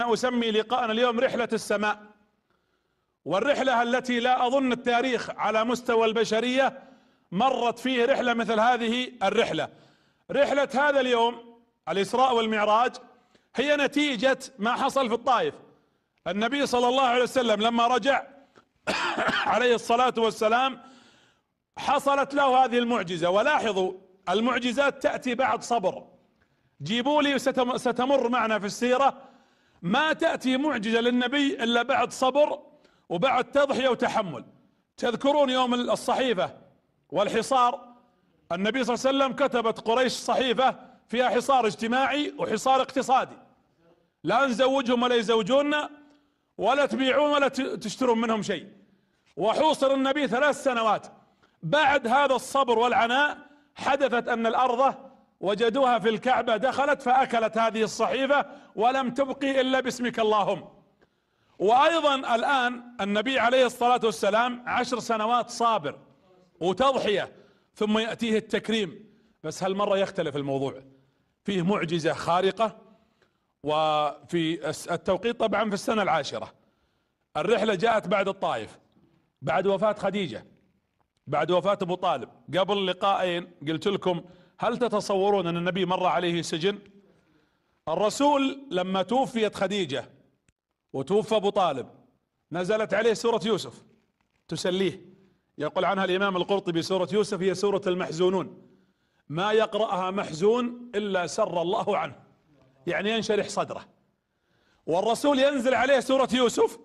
أنا أسمي لقاءنا اليوم رحلة السماء والرحلة التي لا أظن التاريخ على مستوى البشرية مرت فيه رحلة مثل هذه الرحلة رحلة هذا اليوم الإسراء والمعراج هي نتيجة ما حصل في الطائف النبي صلى الله عليه وسلم لما رجع عليه الصلاة والسلام حصلت له هذه المعجزة ولاحظوا المعجزات تأتي بعد صبر جيبوا لي ستمر معنا في السيرة ما تأتي معجزة للنبي إلا بعد صبر وبعد تضحية وتحمل تذكرون يوم الصحيفة والحصار النبي صلى الله عليه وسلم كتبت قريش صحيفة فيها حصار اجتماعي وحصار اقتصادي لا نزوجهم ولا يزوجونا ولا تبيعون ولا تشترون منهم شيء وحوصر النبي ثلاث سنوات بعد هذا الصبر والعناء حدثت ان الارضه وجدوها في الكعبة دخلت فأكلت هذه الصحيفة ولم تبقي إلا باسمك اللهم وأيضا الآن النبي عليه الصلاة والسلام عشر سنوات صابر وتضحية ثم يأتيه التكريم بس هالمرة يختلف الموضوع فيه معجزة خارقة وفي التوقيت طبعا في السنة العاشرة الرحلة جاءت بعد الطائف بعد وفاة خديجة بعد وفاة ابو طالب قبل لقائين قلت لكم هل تتصورون ان النبي مر عليه سجن الرسول لما توفيت خديجة وتوفى ابو طالب نزلت عليه سورة يوسف تسليه يقول عنها الامام القرطبي سورة يوسف هي سورة المحزونون ما يقرأها محزون الا سر الله عنه يعني ينشرح صدره والرسول ينزل عليه سورة يوسف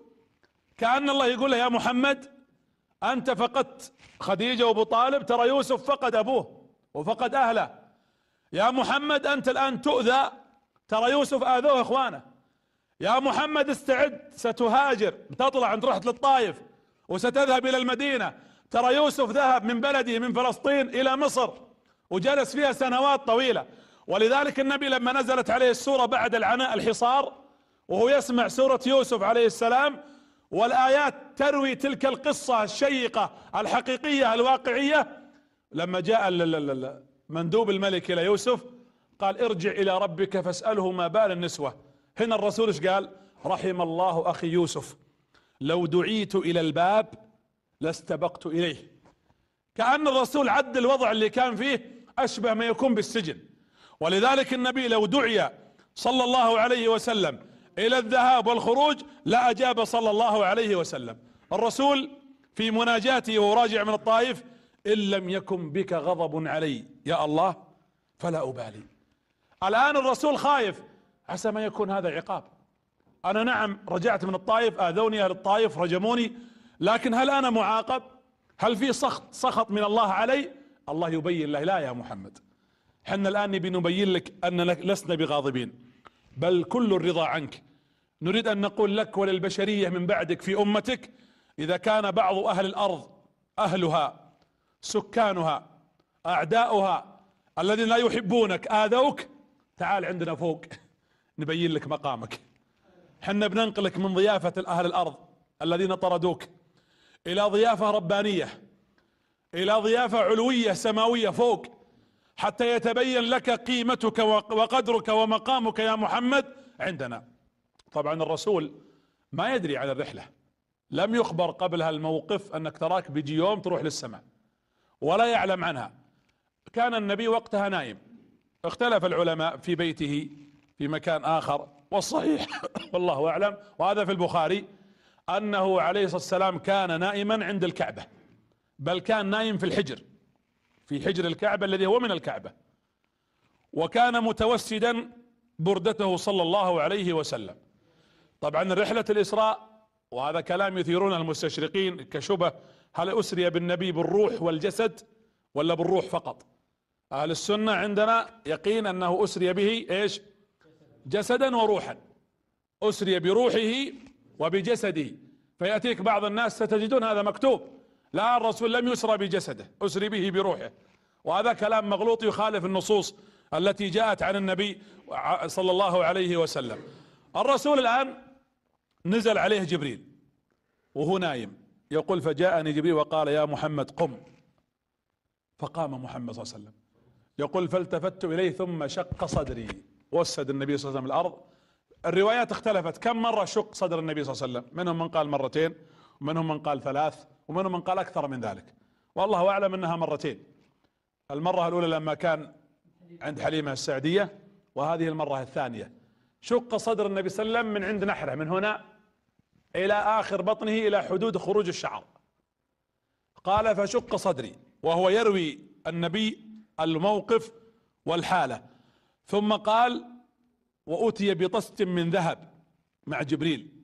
كأن الله يقول له يا محمد انت فقدت خديجة وابو طالب ترى يوسف فقد ابوه وفقد اهله يا محمد انت الان تؤذى ترى يوسف اذوه اخوانه يا محمد استعد ستهاجر تطلع انت رحت للطائف وستذهب الى المدينه ترى يوسف ذهب من بلده من فلسطين الى مصر وجلس فيها سنوات طويله ولذلك النبي لما نزلت عليه السوره بعد العناء الحصار وهو يسمع سوره يوسف عليه السلام والايات تروي تلك القصه الشيقه الحقيقيه الواقعيه لما جاء مندوب الملك الى يوسف قال ارجع الى ربك فاساله ما بال النسوه هنا الرسول ايش قال رحم الله اخي يوسف لو دعيت الى الباب لاستبقت اليه كأن الرسول عد الوضع اللي كان فيه اشبه ما يكون بالسجن ولذلك النبي لو دعي صلى الله عليه وسلم الى الذهاب والخروج لا اجاب صلى الله عليه وسلم الرسول في مناجاته وهو راجع من الطائف إن لم يكن بك غضب علي يا الله فلا أبالي الآن الرسول خايف عسى ما يكون هذا عقاب أنا نعم رجعت من الطائف آذوني أهل الطائف رجموني لكن هل أنا معاقب هل في سخط سخط من الله علي الله يبين له لا يا محمد حنا الآن نبي نبين لك أننا لسنا بغاضبين بل كل الرضا عنك نريد أن نقول لك وللبشرية من بعدك في أمتك إذا كان بعض أهل الأرض أهلها سكانها اعداؤها الذين لا يحبونك اذوك تعال عندنا فوق نبين لك مقامك حنا بننقلك من ضيافة الاهل الارض الذين طردوك الى ضيافة ربانية الى ضيافة علوية سماوية فوق حتى يتبين لك قيمتك وقدرك ومقامك يا محمد عندنا طبعا الرسول ما يدري عن الرحلة لم يخبر قبلها الموقف انك تراك بيجي يوم تروح للسماء ولا يعلم عنها كان النبي وقتها نائم اختلف العلماء في بيته في مكان آخر والصحيح والله أعلم وهذا في البخاري أنه عليه الصلاة والسلام كان نائما عند الكعبة بل كان نايم في الحجر في حجر الكعبة الذي هو من الكعبة وكان متوسدا بردته صلى الله عليه وسلم طبعا رحلة الإسراء وهذا كلام يثيرون المستشرقين كشبه هل أسري بالنبي بالروح والجسد ولا بالروح فقط أهل السنة عندنا يقين أنه أسري به إيش جسدا وروحا أسري بروحه وبجسده فيأتيك بعض الناس ستجدون هذا مكتوب لا الرسول لم يسرى بجسده أسري به بروحه وهذا كلام مغلوط يخالف النصوص التي جاءت عن النبي صلى الله عليه وسلم الرسول الآن نزل عليه جبريل وهو نايم يقول فجاءني جبريل وقال يا محمد قم فقام محمد صلى الله عليه وسلم يقول فالتفت اليه ثم شق صدري وسد النبي صلى الله عليه وسلم الارض الروايات اختلفت كم مره شق صدر النبي صلى الله عليه وسلم منهم من قال مرتين ومنهم من قال ثلاث ومنهم من قال اكثر من ذلك والله اعلم انها مرتين المره الاولى لما كان عند حليمه السعديه وهذه المره الثانيه شق صدر النبي صلى الله عليه وسلم من عند نحره من هنا إلى آخر بطنه إلى حدود خروج الشعر قال فشق صدري وهو يروي النبي الموقف والحالة ثم قال وأتي بطست من ذهب مع جبريل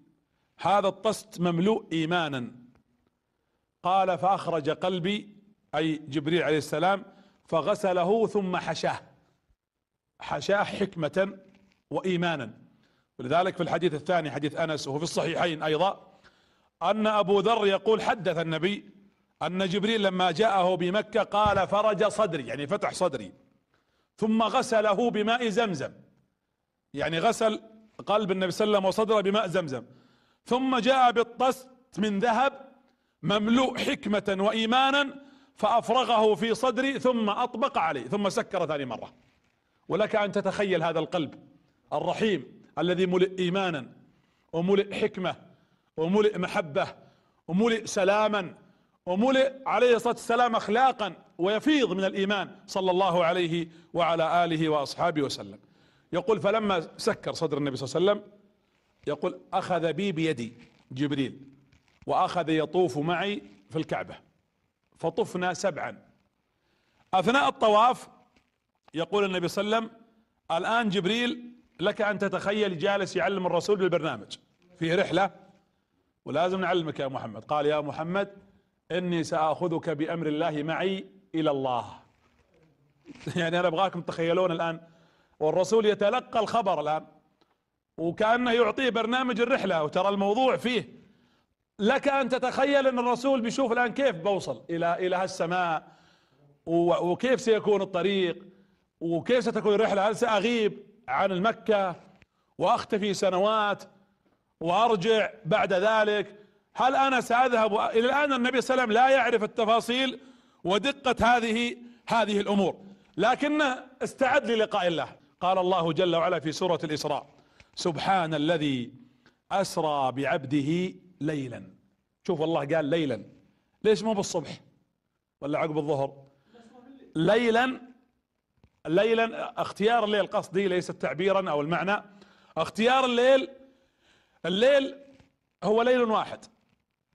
هذا الطست مملوء إيمانا قال فأخرج قلبي أي جبريل عليه السلام فغسله ثم حشاه حشاه حكمة وإيمانا ولذلك في الحديث الثاني حديث أنس وهو في الصحيحين أيضا أن أبو ذر يقول حدث النبي أن جبريل لما جاءه بمكة قال فرج صدري يعني فتح صدري ثم غسله بماء زمزم يعني غسل قلب النبي صلى الله عليه وسلم وصدره بماء زمزم ثم جاء بالطست من ذهب مملوء حكمة وإيمانا فأفرغه في صدري ثم أطبق عليه ثم سكر ثاني مرة ولك أن تتخيل هذا القلب الرحيم الذي ملئ ايمانا وملئ حكمه وملئ محبه وملئ سلاما وملئ عليه الصلاه والسلام اخلاقا ويفيض من الايمان صلى الله عليه وعلى اله واصحابه وسلم يقول فلما سكر صدر النبي صلى الله عليه وسلم يقول اخذ بي بيدي جبريل واخذ يطوف معي في الكعبه فطفنا سبعا اثناء الطواف يقول النبي صلى الله عليه وسلم الان جبريل لك ان تتخيل جالس يعلم الرسول بالبرنامج في رحله ولازم نعلمك يا محمد قال يا محمد اني ساخذك بامر الله معي الى الله يعني انا ابغاكم تتخيلون الان والرسول يتلقى الخبر الان وكانه يعطيه برنامج الرحله وترى الموضوع فيه لك ان تتخيل ان الرسول بيشوف الان كيف بوصل الى الى هالسماء وكيف سيكون الطريق وكيف ستكون الرحله هل ساغيب عن المكة واختفي سنوات وارجع بعد ذلك هل انا ساذهب و... الى الان النبي صلى الله عليه وسلم لا يعرف التفاصيل ودقه هذه هذه الامور لكنه استعد للقاء الله قال الله جل وعلا في سوره الاسراء سبحان الذي اسرى بعبده ليلا شوف الله قال ليلا ليش مو بالصبح ولا عقب الظهر ليلا ليلا اختيار الليل قصدي ليس تعبيرا او المعنى اختيار الليل الليل هو ليل واحد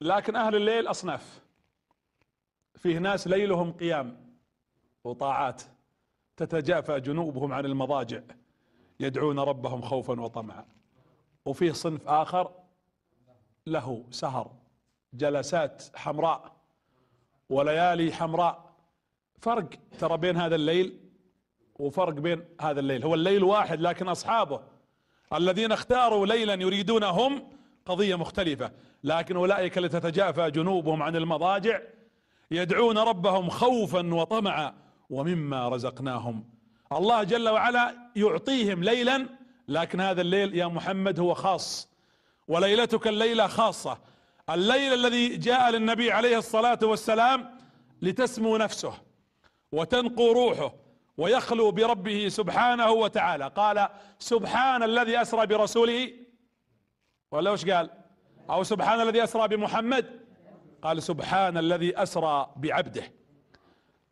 لكن اهل الليل اصناف فيه ناس ليلهم قيام وطاعات تتجافى جنوبهم عن المضاجع يدعون ربهم خوفا وطمعا وفيه صنف اخر له سهر جلسات حمراء وليالي حمراء فرق ترى بين هذا الليل وفرق بين هذا الليل هو الليل واحد لكن أصحابه الذين اختاروا ليلا يريدون هم قضية مختلفة لكن أولئك لتتجافى جنوبهم عن المضاجع يدعون ربهم خوفا وطمعا ومما رزقناهم الله جل وعلا يعطيهم ليلا لكن هذا الليل يا محمد هو خاص وليلتك الليلة خاصة الليل الذي جاء للنبي عليه الصلاة والسلام لتسمو نفسه وتنقو روحه ويخلو بربه سبحانه وتعالى قال سبحان الذي اسرى برسوله ولا وش قال او سبحان الذي اسرى بمحمد قال سبحان الذي اسرى بعبده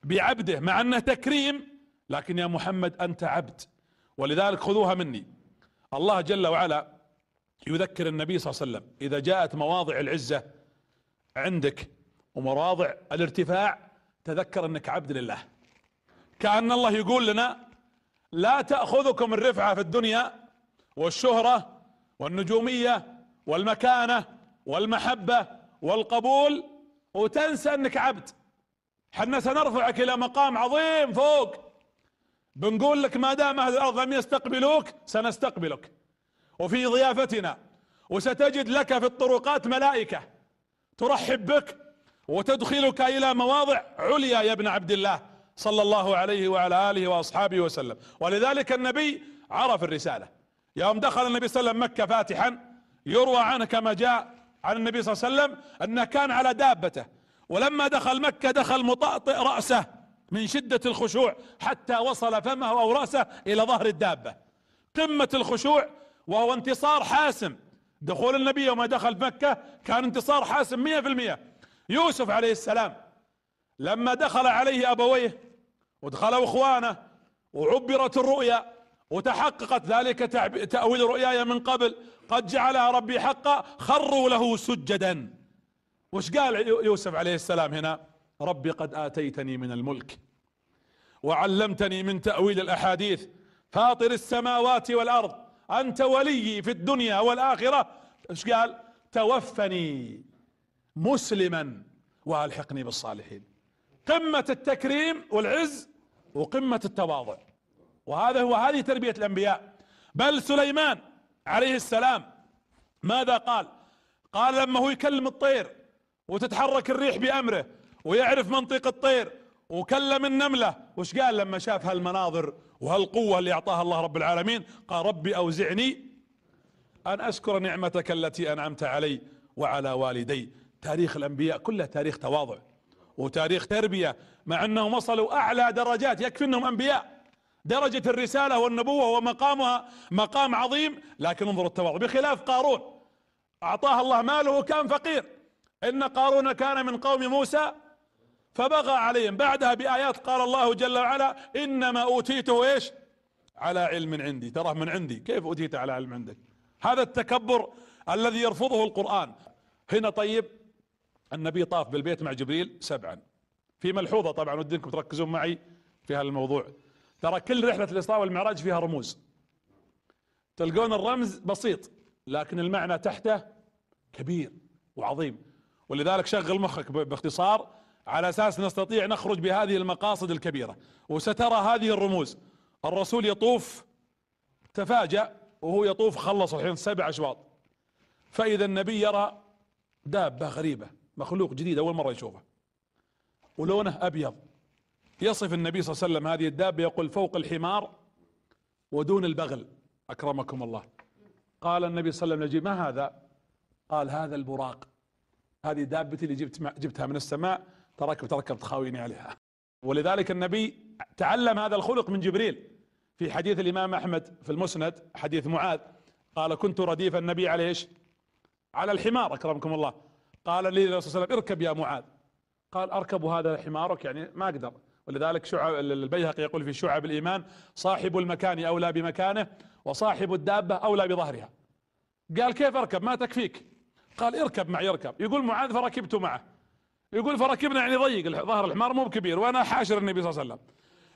بعبده مع انه تكريم لكن يا محمد انت عبد ولذلك خذوها مني الله جل وعلا يذكر النبي صلى الله عليه وسلم اذا جاءت مواضع العزه عندك ومواضع الارتفاع تذكر انك عبد لله كأن الله يقول لنا لا تأخذكم الرفعة في الدنيا والشهرة والنجومية والمكانة والمحبة والقبول وتنسى انك عبد حنا سنرفعك الى مقام عظيم فوق بنقول لك ما دام اهل الارض لم يستقبلوك سنستقبلك وفي ضيافتنا وستجد لك في الطرقات ملائكة ترحب بك وتدخلك الى مواضع عليا يا ابن عبد الله صلى الله عليه وعلى اله واصحابه وسلم ولذلك النبي عرف الرساله يوم دخل النبي صلى الله عليه وسلم مكه فاتحا يروى عنه كما جاء عن النبي صلى الله عليه وسلم انه كان على دابته ولما دخل مكه دخل مطأطئ راسه من شده الخشوع حتى وصل فمه او راسه الى ظهر الدابه قمه الخشوع وهو انتصار حاسم دخول النبي يوم دخل مكه كان انتصار حاسم 100% يوسف عليه السلام لما دخل عليه ابويه ودخلوا اخوانه وعبرت الرؤيا وتحققت ذلك تأويل رؤياي من قبل قد جعلها ربي حقا خروا له سجدا وش قال يوسف عليه السلام هنا ربي قد آتيتني من الملك وعلمتني من تأويل الأحاديث فاطر السماوات والأرض أنت ولي في الدنيا والآخرة ايش قال توفني مسلما والحقني بالصالحين قمة التكريم والعز وقمة التواضع وهذا هو هذه تربية الأنبياء بل سليمان عليه السلام ماذا قال قال لما هو يكلم الطير وتتحرك الريح بأمره ويعرف منطق الطير وكلم النملة وش قال لما شاف هالمناظر وهالقوة اللي أعطاها الله رب العالمين قال ربي أوزعني أن أشكر نعمتك التي أنعمت علي وعلى والدي تاريخ الأنبياء كله تاريخ تواضع وتاريخ تربية مع انهم وصلوا اعلى درجات يكفي انهم انبياء درجة الرسالة والنبوة ومقامها مقام عظيم لكن انظروا التواضع بخلاف قارون اعطاه الله ماله وكان فقير ان قارون كان من قوم موسى فبغى عليهم بعدها بآيات قال الله جل وعلا انما اوتيته ايش على علم عندي تراه من عندي كيف اوتيت على علم عندك هذا التكبر الذي يرفضه القرآن هنا طيب النبي طاف بالبيت مع جبريل سبعا في ملحوظة طبعا ودي انكم تركزون معي في هذا الموضوع ترى كل رحلة الإسراء والمعراج فيها رموز تلقون الرمز بسيط لكن المعنى تحته كبير وعظيم ولذلك شغل مخك باختصار على اساس نستطيع نخرج بهذه المقاصد الكبيره وسترى هذه الرموز الرسول يطوف تفاجأ وهو يطوف خلص الحين سبع اشواط فاذا النبي يرى دابه غريبه مخلوق جديد اول مره يشوفه ولونه ابيض يصف النبي صلى الله عليه وسلم هذه الدابه يقول فوق الحمار ودون البغل اكرمكم الله قال النبي صلى الله عليه وسلم ما هذا قال هذا البراق هذه دابتي اللي جبت جبتها من السماء تركت تركبت خاويني عليها ولذلك النبي تعلم هذا الخلق من جبريل في حديث الامام احمد في المسند حديث معاذ قال كنت رديف النبي على ايش؟ على الحمار اكرمكم الله قال لي الرسول صلى الله عليه وسلم اركب يا معاذ قال اركب هذا حمارك يعني ما اقدر ولذلك شعب البيهقي يقول في شعب الايمان صاحب المكان اولى بمكانه وصاحب الدابه اولى بظهرها قال كيف اركب ما تكفيك قال اركب معي اركب يقول معاذ فركبت معه يقول فركبنا يعني ضيق ظهر الحمار مو بكبير وانا حاشر النبي صلى الله عليه وسلم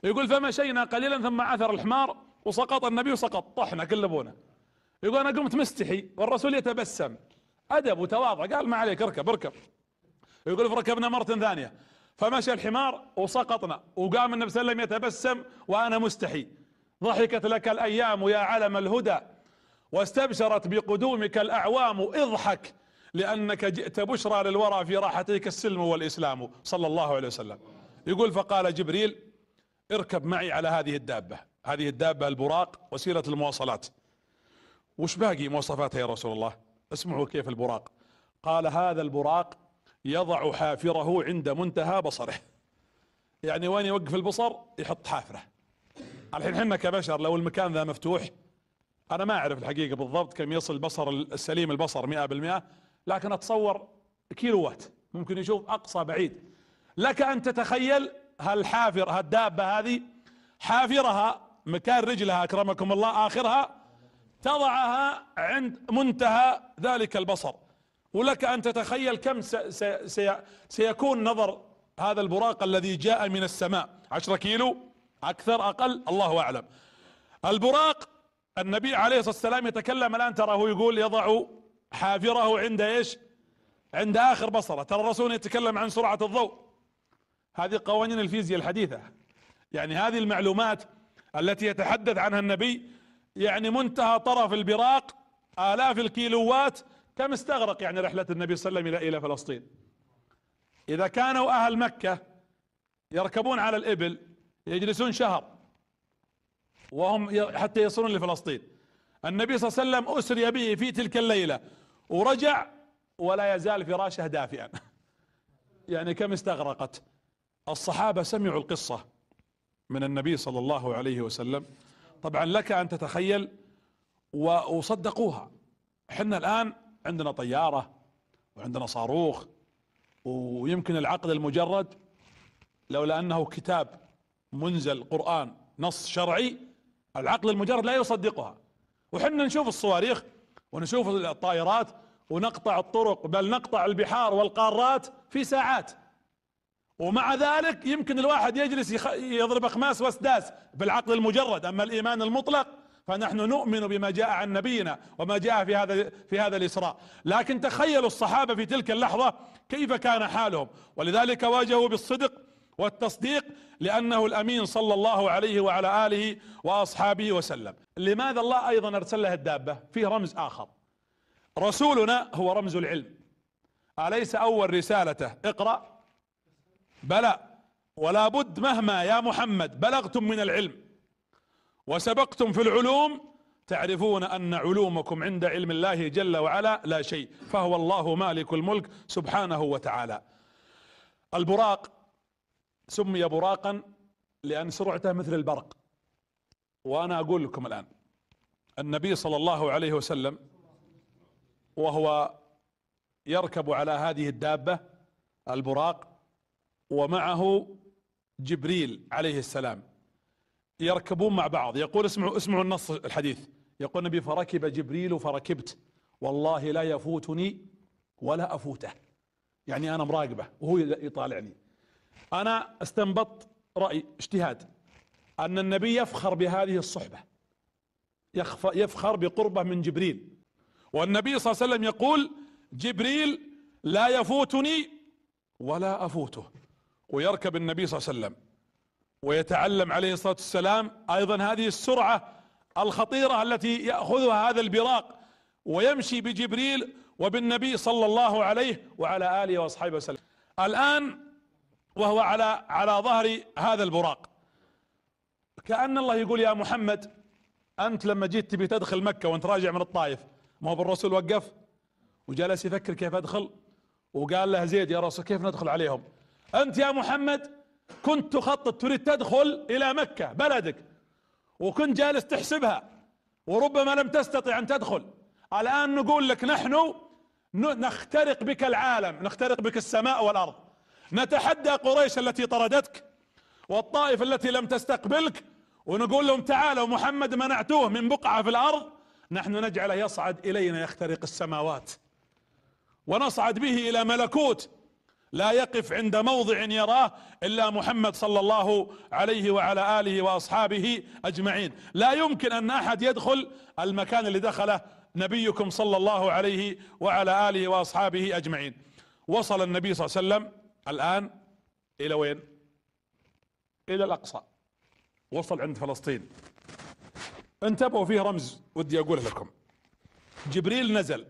يقول فمشينا قليلا ثم عثر الحمار وسقط النبي وسقط طحنا كل ابونا يقول انا قمت مستحي والرسول يتبسم ادب وتواضع قال ما عليك اركب اركب يقول فركبنا مرة ثانية فمشى الحمار وسقطنا وقام النبي صلى الله عليه وسلم يتبسم وانا مستحي ضحكت لك الايام يا علم الهدى واستبشرت بقدومك الاعوام اضحك لانك جئت بشرى للورى في راحتك السلم والاسلام صلى الله عليه وسلم يقول فقال جبريل اركب معي على هذه الدابة هذه الدابة البراق وسيلة المواصلات وش باقي مواصفاتها يا رسول الله اسمعوا كيف البراق قال هذا البراق يضع حافره عند منتهى بصره يعني وين يوقف البصر يحط حافره الحين احنا كبشر لو المكان ذا مفتوح انا ما اعرف الحقيقة بالضبط كم يصل البصر السليم البصر مئة بالمئة لكن اتصور كيلوات ممكن يشوف اقصى بعيد لك ان تتخيل هالحافر هالدابة هذه حافرها مكان رجلها اكرمكم الله اخرها تضعها عند منتهى ذلك البصر ولك ان تتخيل كم سيكون نظر هذا البراق الذي جاء من السماء عشرة كيلو اكثر اقل الله اعلم البراق النبي عليه الصلاة والسلام يتكلم الان تراه يقول يضع حافره عند ايش عند اخر بصره ترى الرسول يتكلم عن سرعة الضوء هذه قوانين الفيزياء الحديثة يعني هذه المعلومات التي يتحدث عنها النبي يعني منتهى طرف البراق آلاف الكيلوات كم استغرق يعني رحلة النبي صلى الله عليه وسلم إلى فلسطين إذا كانوا أهل مكة يركبون على الإبل يجلسون شهر وهم حتى يصلون لفلسطين النبي صلى الله عليه وسلم أسري به في تلك الليلة ورجع ولا يزال فراشه دافئا يعني كم استغرقت الصحابة سمعوا القصة من النبي صلى الله عليه وسلم طبعا لك ان تتخيل وصدقوها احنا الان عندنا طياره وعندنا صاروخ ويمكن العقل المجرد لولا انه كتاب منزل قران نص شرعي العقل المجرد لا يصدقها وحنا نشوف الصواريخ ونشوف الطائرات ونقطع الطرق بل نقطع البحار والقارات في ساعات ومع ذلك يمكن الواحد يجلس يضرب اخماس واسداس بالعقل المجرد اما الايمان المطلق فنحن نؤمن بما جاء عن نبينا وما جاء في هذا في هذا الاسراء لكن تخيلوا الصحابه في تلك اللحظه كيف كان حالهم ولذلك واجهوا بالصدق والتصديق لانه الامين صلى الله عليه وعلى اله واصحابه وسلم لماذا الله ايضا ارسل له الدابه فيه رمز اخر رسولنا هو رمز العلم اليس اول رسالته اقرا بلى ولا بد مهما يا محمد بلغتم من العلم وسبقتم في العلوم تعرفون ان علومكم عند علم الله جل وعلا لا شيء فهو الله مالك الملك سبحانه وتعالى البراق سمي براقا لان سرعته مثل البرق وانا اقول لكم الان النبي صلى الله عليه وسلم وهو يركب على هذه الدابه البراق ومعه جبريل عليه السلام يركبون مع بعض يقول اسمعوا اسمعوا النص الحديث يقول النبي فركب جبريل فركبت والله لا يفوتني ولا افوته يعني انا مراقبه وهو يطالعني انا استنبطت راي اجتهاد ان النبي يفخر بهذه الصحبه يفخر بقربه من جبريل والنبي صلى الله عليه وسلم يقول جبريل لا يفوتني ولا افوته ويركب النبي صلى الله عليه وسلم ويتعلم عليه الصلاه والسلام ايضا هذه السرعه الخطيره التي ياخذها هذا البراق ويمشي بجبريل وبالنبي صلى الله عليه وعلى اله واصحابه وسلم الان وهو على على ظهر هذا البراق كأن الله يقول يا محمد أنت لما جيت تبي تدخل مكة وأنت راجع من الطائف ما هو بالرسول وقف وجلس يفكر كيف أدخل وقال له زيد يا رسول كيف ندخل عليهم انت يا محمد كنت تخطط تريد تدخل الى مكة بلدك وكنت جالس تحسبها وربما لم تستطع ان تدخل الان نقول لك نحن نخترق بك العالم نخترق بك السماء والارض نتحدى قريش التي طردتك والطائف التي لم تستقبلك ونقول لهم تعالوا محمد منعتوه من بقعة في الارض نحن نجعله يصعد الينا يخترق السماوات ونصعد به الى ملكوت لا يقف عند موضع يراه الا محمد صلى الله عليه وعلى اله واصحابه اجمعين لا يمكن ان احد يدخل المكان اللي دخله نبيكم صلى الله عليه وعلى اله واصحابه اجمعين وصل النبي صلى الله عليه وسلم الان الى وين الى الاقصى وصل عند فلسطين انتبهوا فيه رمز ودي اقوله لكم جبريل نزل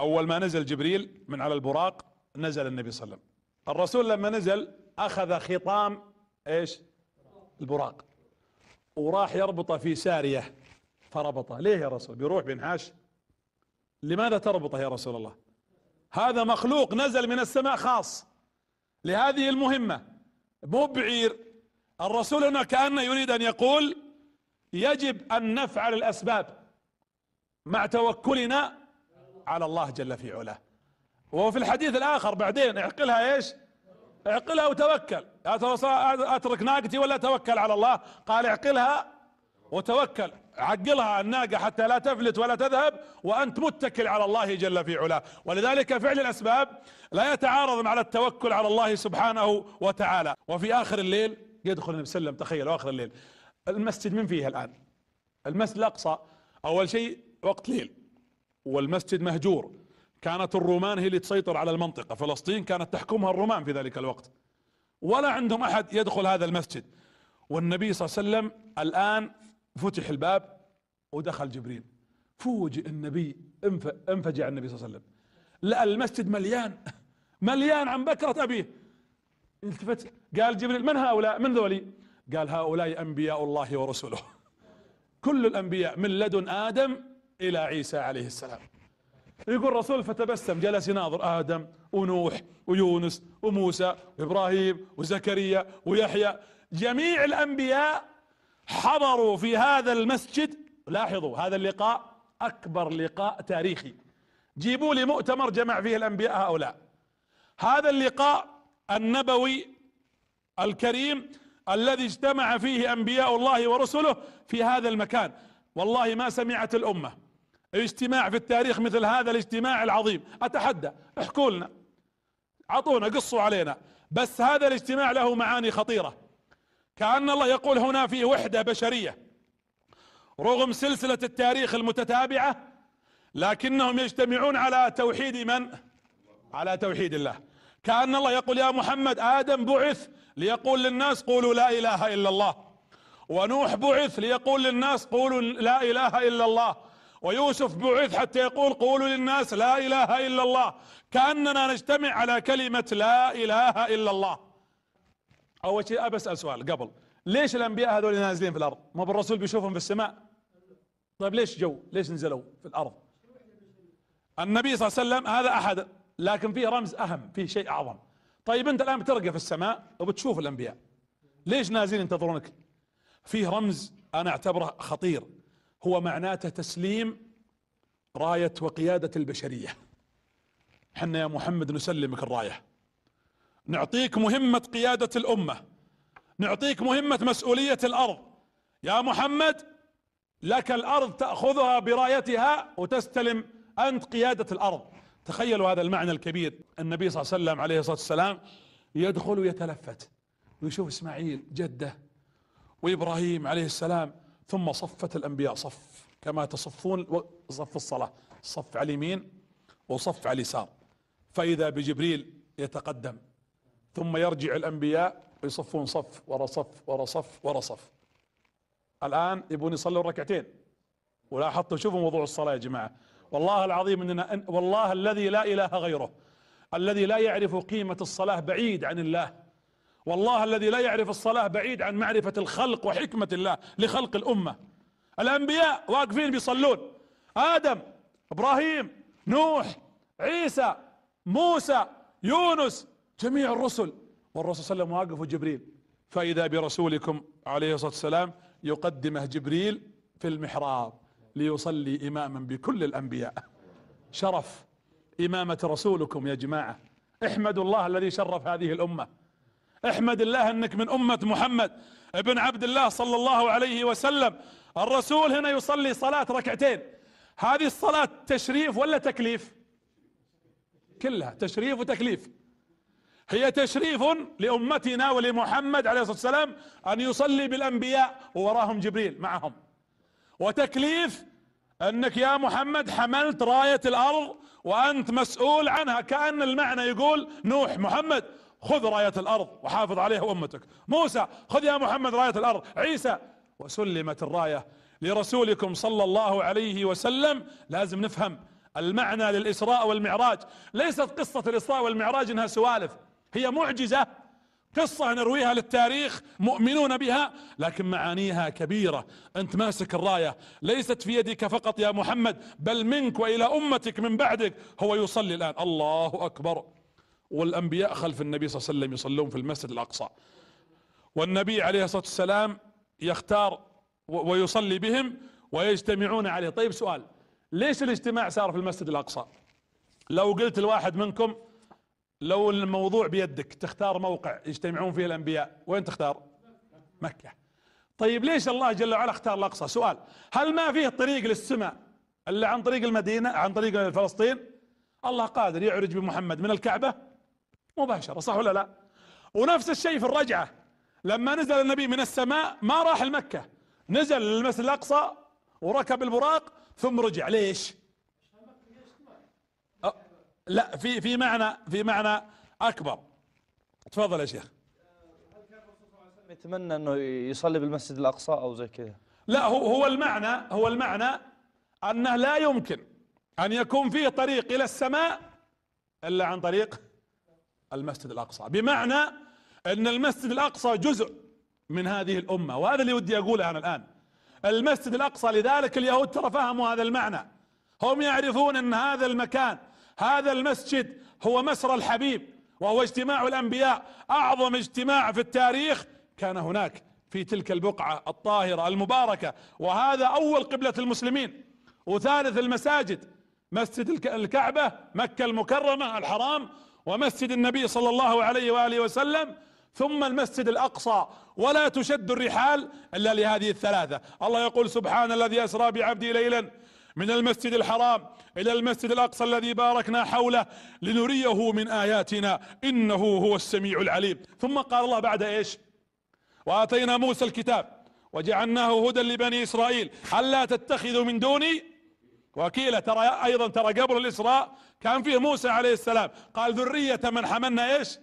اول ما نزل جبريل من على البراق نزل النبي صلى الله عليه وسلم الرسول لما نزل اخذ خطام ايش البراق وراح يربطه في سارية فربطه ليه يا رسول بيروح بينحاش لماذا تربطه يا رسول الله هذا مخلوق نزل من السماء خاص لهذه المهمة مو بعير الرسول هنا كأنه يريد أن يقول يجب أن نفعل الأسباب مع توكلنا على الله جل في علاه وفي الحديث الاخر بعدين اعقلها ايش اعقلها وتوكل اترك ناقتي ولا توكل على الله قال اعقلها وتوكل عقلها الناقة حتى لا تفلت ولا تذهب وأنت متكل على الله جل في علاه ولذلك فعل الأسباب لا يتعارض مع التوكل على الله سبحانه وتعالى وفي آخر الليل يدخل النبي صلى الله عليه وسلم تخيلوا آخر الليل المسجد من فيه الآن المسجد الأقصى أول شيء وقت ليل والمسجد مهجور كانت الرومان هي اللي تسيطر على المنطقة فلسطين كانت تحكمها الرومان في ذلك الوقت ولا عندهم أحد يدخل هذا المسجد والنبي صلى الله عليه وسلم الآن فتح الباب ودخل جبريل فوجئ النبي انفجع النبي صلى الله عليه وسلم لا المسجد مليان مليان عن بكرة أبيه التفت قال جبريل من هؤلاء من ذولي قال هؤلاء أنبياء الله ورسله كل الأنبياء من لدن آدم إلى عيسى عليه السلام يقول الرسول فتبسم جلس يناظر آدم ونوح ويونس وموسى وإبراهيم وزكريا ويحيى جميع الأنبياء حضروا في هذا المسجد لاحظوا هذا اللقاء أكبر لقاء تاريخي جيبوا لي مؤتمر جمع فيه الأنبياء هؤلاء هذا اللقاء النبوي الكريم الذي اجتمع فيه أنبياء الله ورسله في هذا المكان والله ما سمعت الأمة اجتماع في التاريخ مثل هذا الاجتماع العظيم اتحدى احكوا لنا اعطونا قصوا علينا بس هذا الاجتماع له معاني خطيره كان الله يقول هنا في وحده بشريه رغم سلسله التاريخ المتتابعه لكنهم يجتمعون على توحيد من على توحيد الله كان الله يقول يا محمد ادم بعث ليقول للناس قولوا لا اله الا الله ونوح بعث ليقول للناس قولوا لا اله الا الله ويوسف بعث حتى يقول قولوا للناس لا اله الا الله كاننا نجتمع على كلمه لا اله الا الله اول شيء ابى اسال سؤال قبل ليش الانبياء هذول نازلين في الارض ما بالرسول بيشوفهم في السماء طيب ليش جو ليش نزلوا في الارض النبي صلى الله عليه وسلم هذا احد لكن فيه رمز اهم فيه شيء اعظم طيب انت الان بترقى في السماء وبتشوف الانبياء ليش نازلين ينتظرونك فيه رمز انا اعتبره خطير هو معناته تسليم راية وقيادة البشرية حنا يا محمد نسلمك الراية نعطيك مهمة قيادة الأمة نعطيك مهمة مسؤولية الأرض يا محمد لك الأرض تأخذها برايتها وتستلم أنت قيادة الأرض تخيلوا هذا المعنى الكبير النبي صلى الله عليه وسلم عليه الصلاة والسلام يدخل ويتلفت ويشوف إسماعيل جده وإبراهيم عليه السلام ثم صفت الأنبياء صف كما تصفون صف الصلاة صف على اليمين وصف على اليسار فإذا بجبريل يتقدم ثم يرجع الأنبياء ويصفون صف ورا صف ورا صف ورا صف الآن يبون يصلوا ركعتين ولاحظتوا شوفوا موضوع الصلاة يا جماعة والله العظيم إننا والله الذي لا إله غيره الذي لا يعرف قيمة الصلاة بعيد عن الله والله الذي لا يعرف الصلاة بعيد عن معرفة الخلق وحكمة الله لخلق الأمة الأنبياء واقفين بيصلون آدم إبراهيم نوح عيسى موسى يونس جميع الرسل والرسول صلى الله عليه وسلم واقف وجبريل فإذا برسولكم عليه الصلاة والسلام يقدمه جبريل في المحراب ليصلي إماما بكل الأنبياء شرف إمامة رسولكم يا جماعة احمدوا الله الذي شرف هذه الأمة احمد الله انك من امة محمد ابن عبد الله صلى الله عليه وسلم الرسول هنا يصلي صلاة ركعتين هذه الصلاة تشريف ولا تكليف كلها تشريف وتكليف هي تشريف لأمتنا ولمحمد عليه الصلاة والسلام أن يصلي بالأنبياء ووراهم جبريل معهم وتكليف أنك يا محمد حملت راية الأرض وأنت مسؤول عنها كأن المعنى يقول نوح محمد خذ راية الارض وحافظ عليها وامتك موسى خذ يا محمد راية الارض عيسى وسلمت الراية لرسولكم صلى الله عليه وسلم لازم نفهم المعنى للاسراء والمعراج ليست قصة الاسراء والمعراج انها سوالف هي معجزة قصة نرويها للتاريخ مؤمنون بها لكن معانيها كبيرة انت ماسك الراية ليست في يدك فقط يا محمد بل منك والى امتك من بعدك هو يصلي الان الله اكبر والأنبياء خلف النبي صلى الله عليه وسلم يصلون في المسجد الأقصى والنبي عليه الصلاة والسلام يختار ويصلي بهم ويجتمعون عليه طيب سؤال ليش الاجتماع صار في المسجد الأقصى لو قلت الواحد منكم لو الموضوع بيدك تختار موقع يجتمعون فيه الأنبياء وين تختار مكة طيب ليش الله جل وعلا اختار الأقصى سؤال هل ما فيه طريق للسماء إلا عن طريق المدينة عن طريق فلسطين الله قادر يعرج بمحمد من الكعبة مباشرة صح ولا لا ونفس الشيء في الرجعة لما نزل النبي من السماء ما راح المكة نزل للمسجد الأقصى وركب البراق ثم رجع ليش أه، لا في في معنى في معنى اكبر تفضل يا شيخ يتمنى انه يصلي بالمسجد الاقصى او زي كذا لا هو هو المعنى هو المعنى انه لا يمكن ان يكون فيه طريق الى السماء الا عن طريق المسجد الاقصى بمعنى ان المسجد الاقصى جزء من هذه الامه وهذا اللي ودي اقوله انا الان المسجد الاقصى لذلك اليهود ترى فهموا هذا المعنى هم يعرفون ان هذا المكان هذا المسجد هو مسرى الحبيب وهو اجتماع الانبياء اعظم اجتماع في التاريخ كان هناك في تلك البقعه الطاهره المباركه وهذا اول قبله المسلمين وثالث المساجد مسجد الكعبه مكه المكرمه الحرام ومسجد النبي صلى الله عليه وآله وسلم ثم المسجد الأقصى ولا تشد الرحال إلا لهذه الثلاثة الله يقول سبحان الذي أسرى بعبدي ليلا من المسجد الحرام إلى المسجد الأقصى الذي باركنا حوله لنريه من آياتنا إنه هو السميع العليم ثم قال الله بعد إيش وآتينا موسى الكتاب وجعلناه هدى لبني إسرائيل ألا تتخذوا من دوني وكيلة ترى ايضا ترى قبل الاسراء كان فيه موسى عليه السلام قال ذرية من حملنا ايش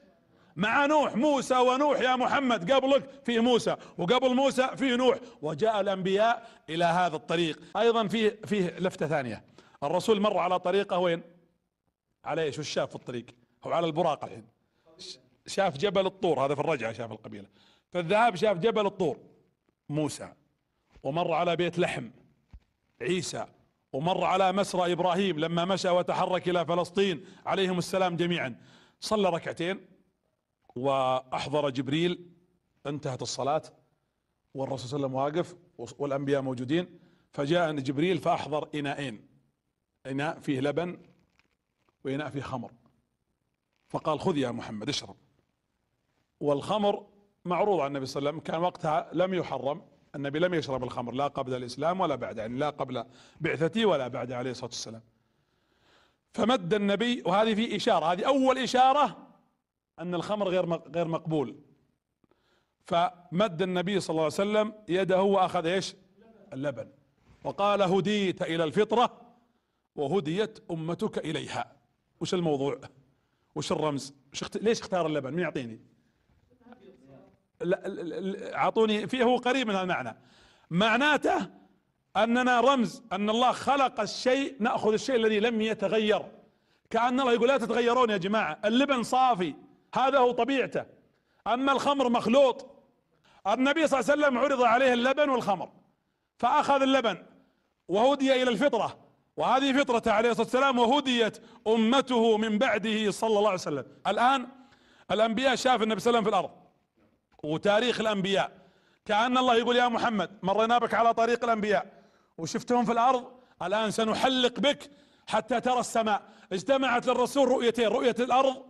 مع نوح موسى ونوح يا محمد قبلك في موسى وقبل موسى في نوح وجاء الانبياء الى هذا الطريق ايضا فيه فيه لفتة ثانية الرسول مر على طريقه وين على ايش وش شاف في الطريق هو على البراق الحين شاف جبل الطور هذا في الرجعة شاف القبيلة في الذهاب شاف جبل الطور موسى ومر على بيت لحم عيسى ومر على مسرى ابراهيم لما مشى وتحرك الى فلسطين عليهم السلام جميعا صلى ركعتين واحضر جبريل انتهت الصلاه والرسول صلى الله عليه وسلم واقف والانبياء موجودين فجاء جبريل فاحضر اناءين اناء فيه لبن واناء فيه خمر فقال خذ يا محمد اشرب والخمر معروض على النبي صلى الله عليه وسلم كان وقتها لم يحرم النبي لم يشرب الخمر لا قبل الإسلام ولا بعد يعني لا قبل بعثته ولا بعد عليه الصلاة والسلام فمد النبي وهذه في إشارة هذه أول إشارة أن الخمر غير غير مقبول فمد النبي صلى الله عليه وسلم يده وأخذ إيش اللبن وقال هديت إلى الفطرة وهديت أمتك إليها وش الموضوع وش الرمز وش اخت... ليش اختار اللبن من يعطيني اعطوني فيه هو قريب من المعنى معناته اننا رمز ان الله خلق الشيء ناخذ الشيء الذي لم يتغير كان الله يقول لا تتغيرون يا جماعه اللبن صافي هذا هو طبيعته اما الخمر مخلوط النبي صلى الله عليه وسلم عرض عليه اللبن والخمر فاخذ اللبن وهدي الى الفطره وهذه فطرته عليه الصلاه والسلام وهديت امته من بعده صلى الله عليه وسلم الان الانبياء شاف النبي صلى الله عليه وسلم في الارض وتاريخ الانبياء كأن الله يقول يا محمد مرينا بك على طريق الانبياء وشفتهم في الارض الان سنحلق بك حتى ترى السماء اجتمعت للرسول رؤيتين رؤية الارض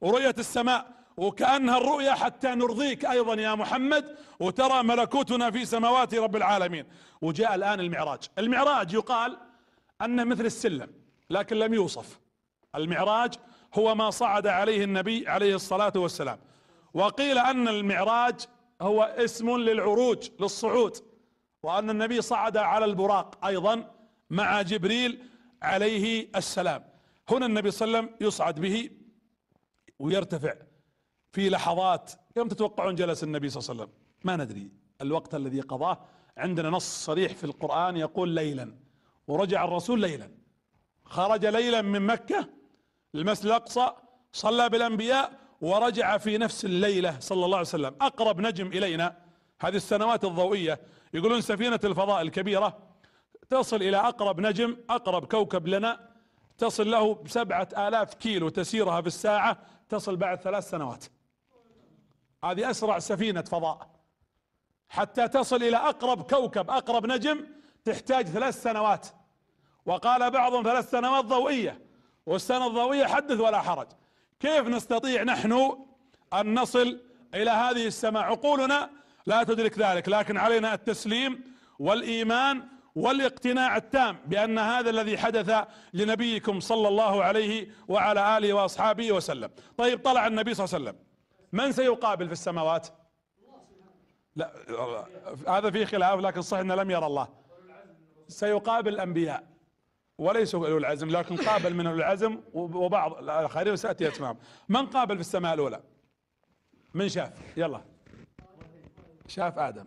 ورؤية السماء وكأنها الرؤية حتى نرضيك ايضا يا محمد وترى ملكوتنا في سماوات رب العالمين وجاء الان المعراج المعراج يقال انه مثل السلم لكن لم يوصف المعراج هو ما صعد عليه النبي عليه الصلاة والسلام وقيل ان المعراج هو اسم للعروج للصعود وان النبي صعد على البراق ايضا مع جبريل عليه السلام هنا النبي صلى الله عليه وسلم يصعد به ويرتفع في لحظات كم تتوقعون جلس النبي صلى الله عليه وسلم ما ندري الوقت الذي قضاه عندنا نص صريح في القرآن يقول ليلا ورجع الرسول ليلا خرج ليلا من مكة المسجد الأقصى صلى بالأنبياء ورجع في نفس الليلة صلى الله عليه وسلم أقرب نجم إلينا هذه السنوات الضوئية يقولون سفينة الفضاء الكبيرة تصل إلى أقرب نجم أقرب كوكب لنا تصل له بسبعة آلاف كيلو تسيرها في الساعة تصل بعد ثلاث سنوات هذه أسرع سفينة فضاء حتى تصل إلى أقرب كوكب أقرب نجم تحتاج ثلاث سنوات وقال بعضهم ثلاث سنوات ضوئية والسنة الضوئية حدث ولا حرج كيف نستطيع نحن ان نصل الى هذه السماء عقولنا لا تدرك ذلك لكن علينا التسليم والايمان والاقتناع التام بان هذا الذي حدث لنبيكم صلى الله عليه وعلى اله واصحابه وسلم طيب طلع النبي صلى الله عليه وسلم من سيقابل في السماوات لا هذا في خلاف لكن صح انه لم يرى الله سيقابل الانبياء وليس أولو العزم لكن قابل من أولو العزم وبعض الآخرين وسأتي أتمام من قابل في السماء الأولى من شاف يلا شاف آدم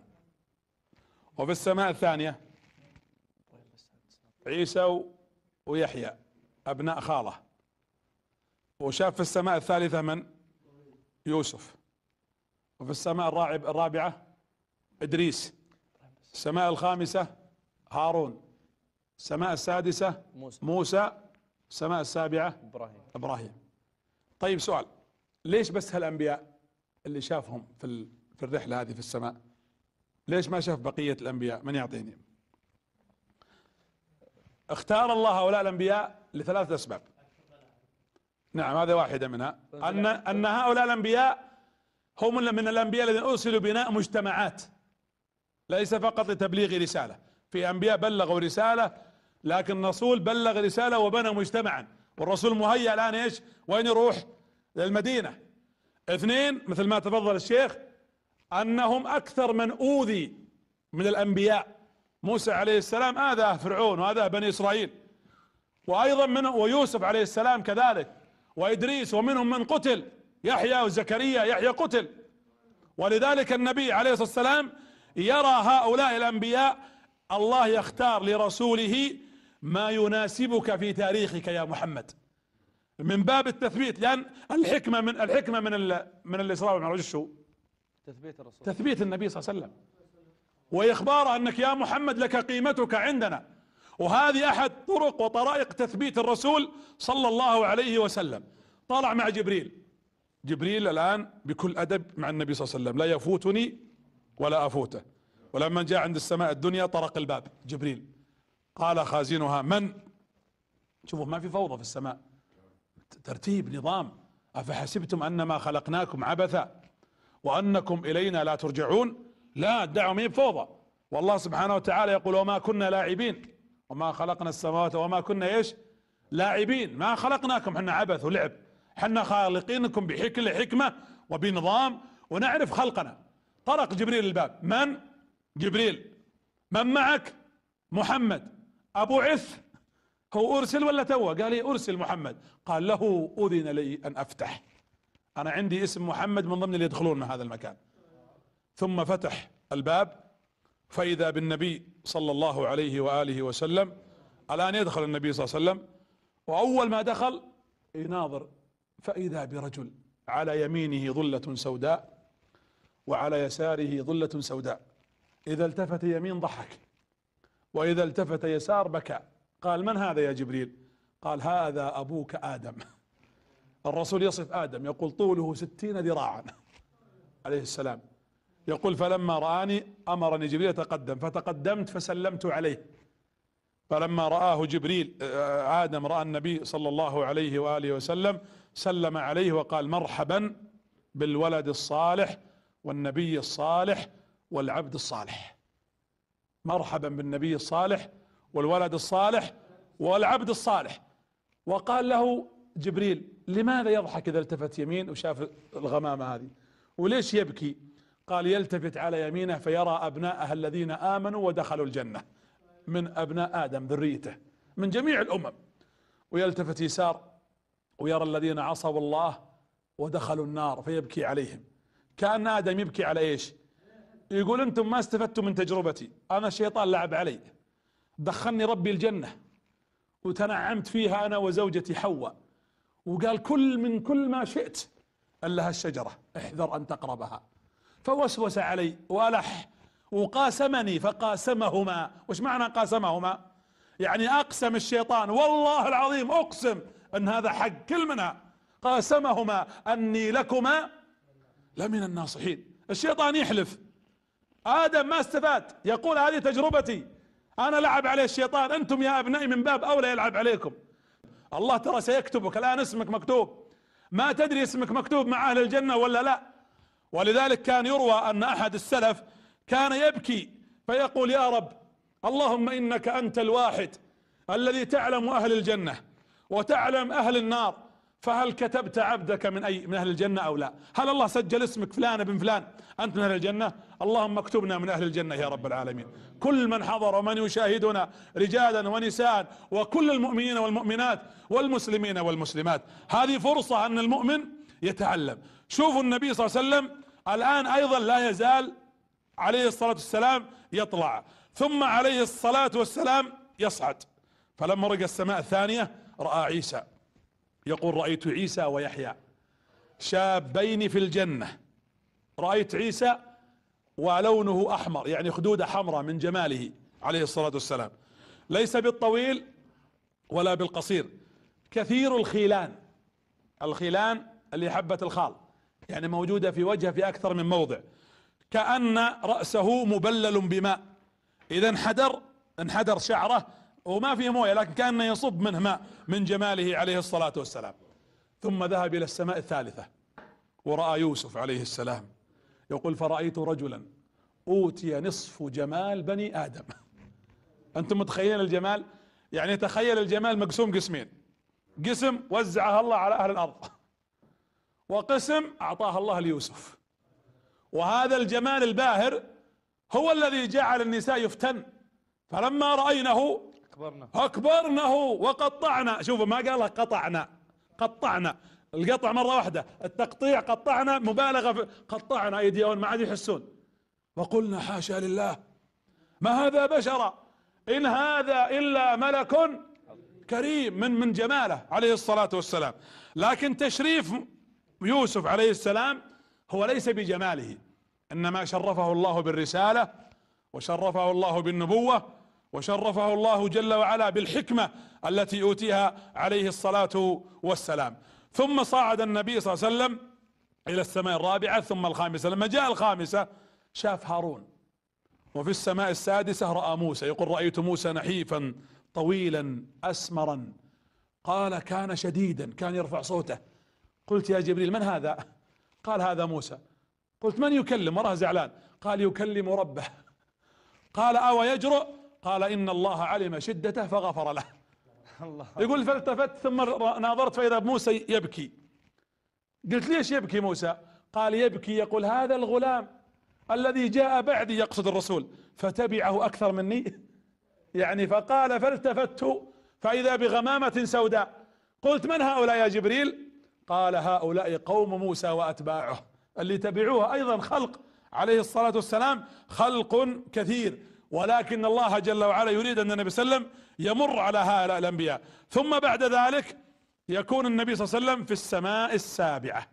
وفي السماء الثانية عيسى ويحيى أبناء خاله وشاف في السماء الثالثة من يوسف وفي السماء الرابعة إدريس السماء الخامسة هارون السماء السادسة موسى, موسى. السماء السابعة إبراهيم إبراهيم طيب سؤال ليش بس هالأنبياء اللي شافهم في في الرحلة هذه في السماء ليش ما شاف بقية الأنبياء من يعطيني اختار الله هؤلاء الأنبياء لثلاثة أسباب نعم هذا واحدة منها أن, أن هؤلاء الأنبياء هم من الأنبياء الذين أرسلوا بناء مجتمعات ليس فقط لتبليغ رسالة في أنبياء بلغوا رسالة لكن الرسول بلغ رسالة وبنى مجتمعا والرسول مهيأ الآن إيش وين يروح للمدينة اثنين مثل ما تفضل الشيخ أنهم أكثر من أوذي من الأنبياء موسى عليه السلام آذاه فرعون وآذاه بني إسرائيل وأيضا من ويوسف عليه السلام كذلك وإدريس ومنهم من قتل يحيى وزكريا يحيى قتل ولذلك النبي عليه الصلاة والسلام يرى هؤلاء الأنبياء الله يختار لرسوله ما يناسبك في تاريخك يا محمد من باب التثبيت لان الحكمه من الحكمه من من الاسراء والمعراج شو؟ تثبيت الرسول تثبيت النبي صلى الله عليه وسلم واخباره انك يا محمد لك قيمتك عندنا وهذه احد طرق وطرائق تثبيت الرسول صلى الله عليه وسلم طلع مع جبريل جبريل الان بكل ادب مع النبي صلى الله عليه وسلم لا يفوتني ولا افوته ولما جاء عند السماء الدنيا طرق الباب جبريل قال خازنها من شوفوا ما في فوضى في السماء ترتيب نظام أفحسبتم أنما خلقناكم عبثا وأنكم إلينا لا ترجعون لا الدعوة من فوضى والله سبحانه وتعالى يقول وما كنا لاعبين وما خلقنا السماوات وما كنا ايش لاعبين ما خلقناكم احنا عبث ولعب احنا خالقينكم بحكمة حكمة وبنظام ونعرف خلقنا طرق جبريل الباب من جبريل من معك محمد ابو عث هو ارسل ولا توه قال لي ارسل محمد قال له اذن لي ان افتح انا عندي اسم محمد من ضمن اللي يدخلون هذا المكان ثم فتح الباب فاذا بالنبي صلى الله عليه واله وسلم الان يدخل النبي صلى الله عليه وسلم واول ما دخل يناظر فاذا برجل على يمينه ظله سوداء وعلى يساره ظله سوداء اذا التفت يمين ضحك وإذا التفت يسار بكى قال من هذا يا جبريل قال هذا أبوك آدم الرسول يصف آدم يقول طوله ستين ذراعا عليه السلام يقول فلما رآني أمرني جبريل أتقدم فتقدمت فسلمت عليه فلما رآه جبريل آه، آدم رأى النبي صلى الله عليه وآله وسلم سلم عليه وقال مرحبا بالولد الصالح والنبي الصالح والعبد الصالح مرحبا بالنبي الصالح والولد الصالح والعبد الصالح وقال له جبريل لماذا يضحك إذا التفت يمين وشاف الغمامة هذه وليش يبكي قال يلتفت على يمينه فيرى أبناءه الذين آمنوا ودخلوا الجنة من أبناء آدم ذريته من جميع الأمم ويلتفت يسار ويرى الذين عصوا الله ودخلوا النار فيبكي عليهم كان آدم يبكي على إيش يقول انتم ما استفدتم من تجربتي انا الشيطان لعب علي دخلني ربي الجنة وتنعمت فيها انا وزوجتي حواء وقال كل من كل ما شئت لها الشجرة احذر ان تقربها فوسوس علي والح وقاسمني فقاسمهما وش معنى قاسمهما يعني اقسم الشيطان والله العظيم اقسم ان هذا حق كل منها قاسمهما اني لكما لمن الناصحين الشيطان يحلف ادم ما استفاد يقول هذه تجربتي انا لعب عليه الشيطان انتم يا ابنائي من باب اولى يلعب عليكم الله ترى سيكتبك الان اسمك مكتوب ما تدري اسمك مكتوب مع اهل الجنه ولا لا ولذلك كان يروى ان احد السلف كان يبكي فيقول يا رب اللهم انك انت الواحد الذي تعلم اهل الجنه وتعلم اهل النار فهل كتبت عبدك من اي من اهل الجنه او لا؟ هل الله سجل اسمك فلان ابن فلان انت من اهل الجنه؟ اللهم اكتبنا من اهل الجنه يا رب العالمين. كل من حضر ومن يشاهدنا رجالا ونساء وكل المؤمنين والمؤمنات والمسلمين والمسلمات. هذه فرصه ان المؤمن يتعلم. شوفوا النبي صلى الله عليه وسلم الان ايضا لا يزال عليه الصلاه والسلام يطلع ثم عليه الصلاه والسلام يصعد فلما رقى السماء الثانيه راى عيسى يقول رأيت عيسى ويحيى شابين في الجنة رأيت عيسى ولونه أحمر يعني خدودة حمراء من جماله عليه الصلاة والسلام ليس بالطويل ولا بالقصير كثير الخيلان الخيلان اللي حبة الخال يعني موجودة في وجهه في أكثر من موضع كأن رأسه مبلل بماء إذا انحدر انحدر شعره وما فيه مويه لكن كان يصب منه ماء من جماله عليه الصلاه والسلام ثم ذهب الى السماء الثالثه وراى يوسف عليه السلام يقول فرايت رجلا اوتي نصف جمال بني ادم انتم متخيلين الجمال يعني تخيل الجمال مقسوم قسمين قسم وزعه الله على اهل الارض وقسم اعطاه الله ليوسف وهذا الجمال الباهر هو الذي جعل النساء يفتن فلما راينه أكبرنا أكبرنه وقطعنا شوفوا ما قال قطعنا قطعنا القطع مرة واحدة التقطيع قطعنا مبالغة في قطعنا أيديهم ما عاد يحسون وقلنا حاشا لله ما هذا بشرا إن هذا إلا ملك كريم من من جماله عليه الصلاة والسلام لكن تشريف يوسف عليه السلام هو ليس بجماله إنما شرفه الله بالرسالة وشرفه الله بالنبوة وشرفه الله جل وعلا بالحكمه التي اوتيها عليه الصلاه والسلام ثم صعد النبي صلى الله عليه وسلم الى السماء الرابعه ثم الخامسه لما جاء الخامسه شاف هارون وفي السماء السادسه راى موسى يقول رايت موسى نحيفا طويلا اسمرا قال كان شديدا كان يرفع صوته قلت يا جبريل من هذا قال هذا موسى قلت من يكلم وراه زعلان قال يكلم ربه قال أو يجرؤ قال إن الله علم شدته فغفر له الله يقول فالتفت ثم ناظرت فإذا موسى يبكي قلت ليش يبكي موسى قال يبكي يقول هذا الغلام الذي جاء بعدي يقصد الرسول فتبعه أكثر مني يعني فقال فالتفت فإذا بغمامة سوداء قلت من هؤلاء يا جبريل قال هؤلاء قوم موسى وأتباعه اللي تبعوه أيضا خلق عليه الصلاة والسلام خلق كثير ولكن الله جل وعلا يريد ان النبي صلى الله عليه وسلم يمر على هؤلاء الانبياء ثم بعد ذلك يكون النبي صلى الله عليه وسلم في السماء السابعه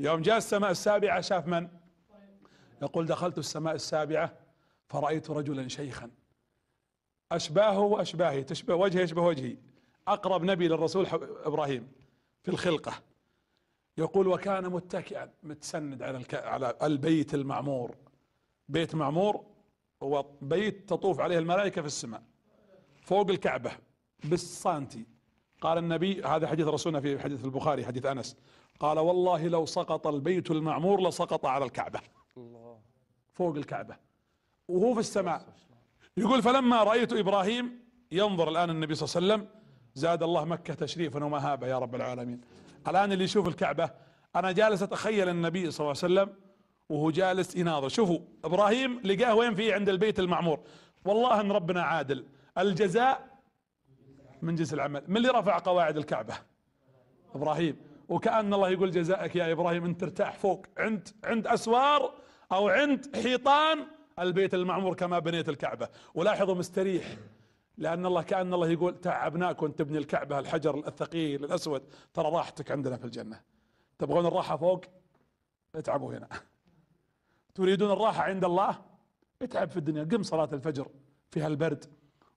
يوم جاء السماء السابعه شاف من يقول دخلت السماء السابعه فرأيت رجلا شيخا أشباهه واشباهي تشبه وجهه يشبه وجهي أقرب نبي للرسول إبراهيم في الخلقة يقول وكان متكئا متسند على على البيت المعمور بيت معمور هو بيت تطوف عليه الملائكة في السماء فوق الكعبة بالسانتي قال النبي هذا حديث رسولنا في حديث البخاري حديث أنس قال والله لو سقط البيت المعمور لسقط على الكعبة الله فوق الكعبة وهو في السماء يقول فلما رأيت إبراهيم ينظر الآن النبي صلى الله عليه وسلم زاد الله مكة تشريفا ومهابة يا رب العالمين الآن اللي يشوف الكعبة أنا جالس أتخيل النبي صلى الله عليه وسلم وهو جالس يناظر شوفوا ابراهيم لقاه وين فيه عند البيت المعمور والله ان ربنا عادل الجزاء من جنس العمل من اللي رفع قواعد الكعبة ابراهيم وكأن الله يقول جزائك يا ابراهيم انت ترتاح فوق عند عند اسوار او عند حيطان البيت المعمور كما بنيت الكعبة ولاحظوا مستريح لان الله كأن الله يقول تعبناك وانت تبني الكعبة الحجر الثقيل الاسود ترى راحتك عندنا في الجنة تبغون الراحة فوق اتعبوا هنا تريدون الراحة عند الله اتعب في الدنيا قم صلاة الفجر في هالبرد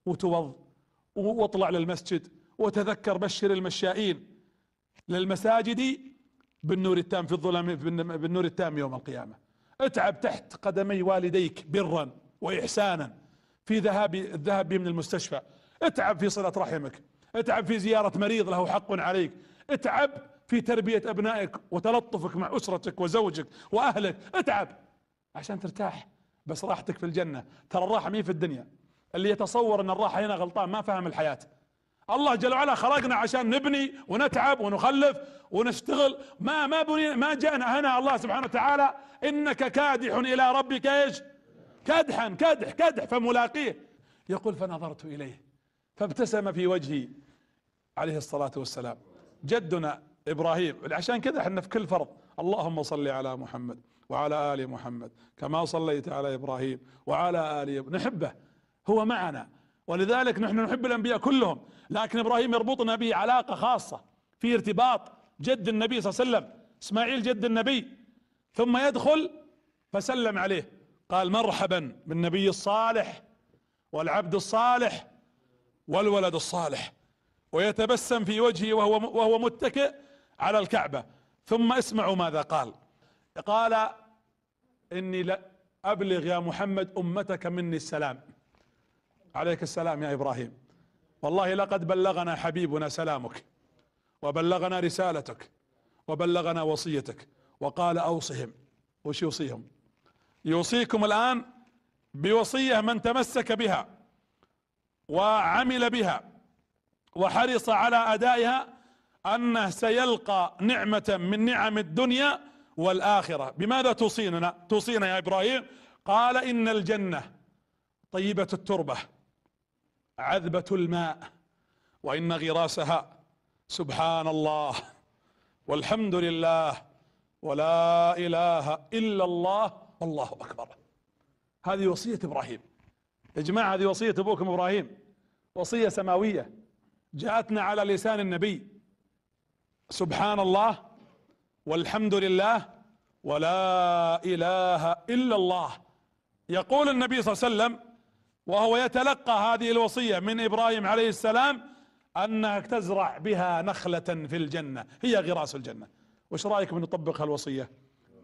وتوض واطلع للمسجد وتذكر بشر المشائين للمساجد بالنور التام في الظلام بالنور التام يوم القيامة اتعب تحت قدمي والديك برا وإحسانا في ذهاب الذهاب من المستشفى اتعب في صلة رحمك اتعب في زيارة مريض له حق عليك اتعب في تربية أبنائك وتلطفك مع أسرتك وزوجك وأهلك اتعب عشان ترتاح بس راحتك في الجنة ترى الراحة مين في الدنيا اللي يتصور ان الراحة هنا غلطان ما فهم الحياة الله جل وعلا خلقنا عشان نبني ونتعب ونخلف ونشتغل ما ما بني ما جاءنا هنا الله سبحانه وتعالى انك كادح الى ربك ايش كدحا كدح كدح فملاقيه يقول فنظرت اليه فابتسم في وجهي عليه الصلاة والسلام جدنا ابراهيم عشان كذا احنا في كل فرض اللهم صل على محمد وعلى آل محمد كما صليت على إبراهيم وعلى آل إبراهيم نحبه هو معنا ولذلك نحن نحب الأنبياء كلهم لكن إبراهيم يربطنا به علاقة خاصة في ارتباط جد النبي صلى الله عليه وسلم اسماعيل جد النبي ثم يدخل فسلم عليه قال مرحبا بالنبي الصالح والعبد الصالح والولد الصالح ويتبسم في وجهه وهو وهو متكئ على الكعبه ثم اسمعوا ماذا قال قال إني لأبلغ يا محمد أمتك مني السلام عليك السلام يا إبراهيم والله لقد بلغنا حبيبنا سلامك وبلغنا رسالتك وبلغنا وصيتك وقال أوصهم وش يوصيهم يوصيكم الآن بوصية من تمسك بها وعمل بها وحرص على أدائها أنه سيلقى نعمة من نعم الدنيا والاخره بماذا توصينا توصينا يا ابراهيم قال ان الجنه طيبه التربه عذبه الماء وان غراسها سبحان الله والحمد لله ولا اله الا الله الله اكبر هذه وصيه ابراهيم يا جماعه هذه وصيه ابوكم ابراهيم وصيه سماويه جاءتنا على لسان النبي سبحان الله والحمد لله ولا اله الا الله يقول النبي صلى الله عليه وسلم وهو يتلقى هذه الوصيه من ابراهيم عليه السلام انك تزرع بها نخله في الجنه هي غراس الجنه وش رايكم نطبق هالوصيه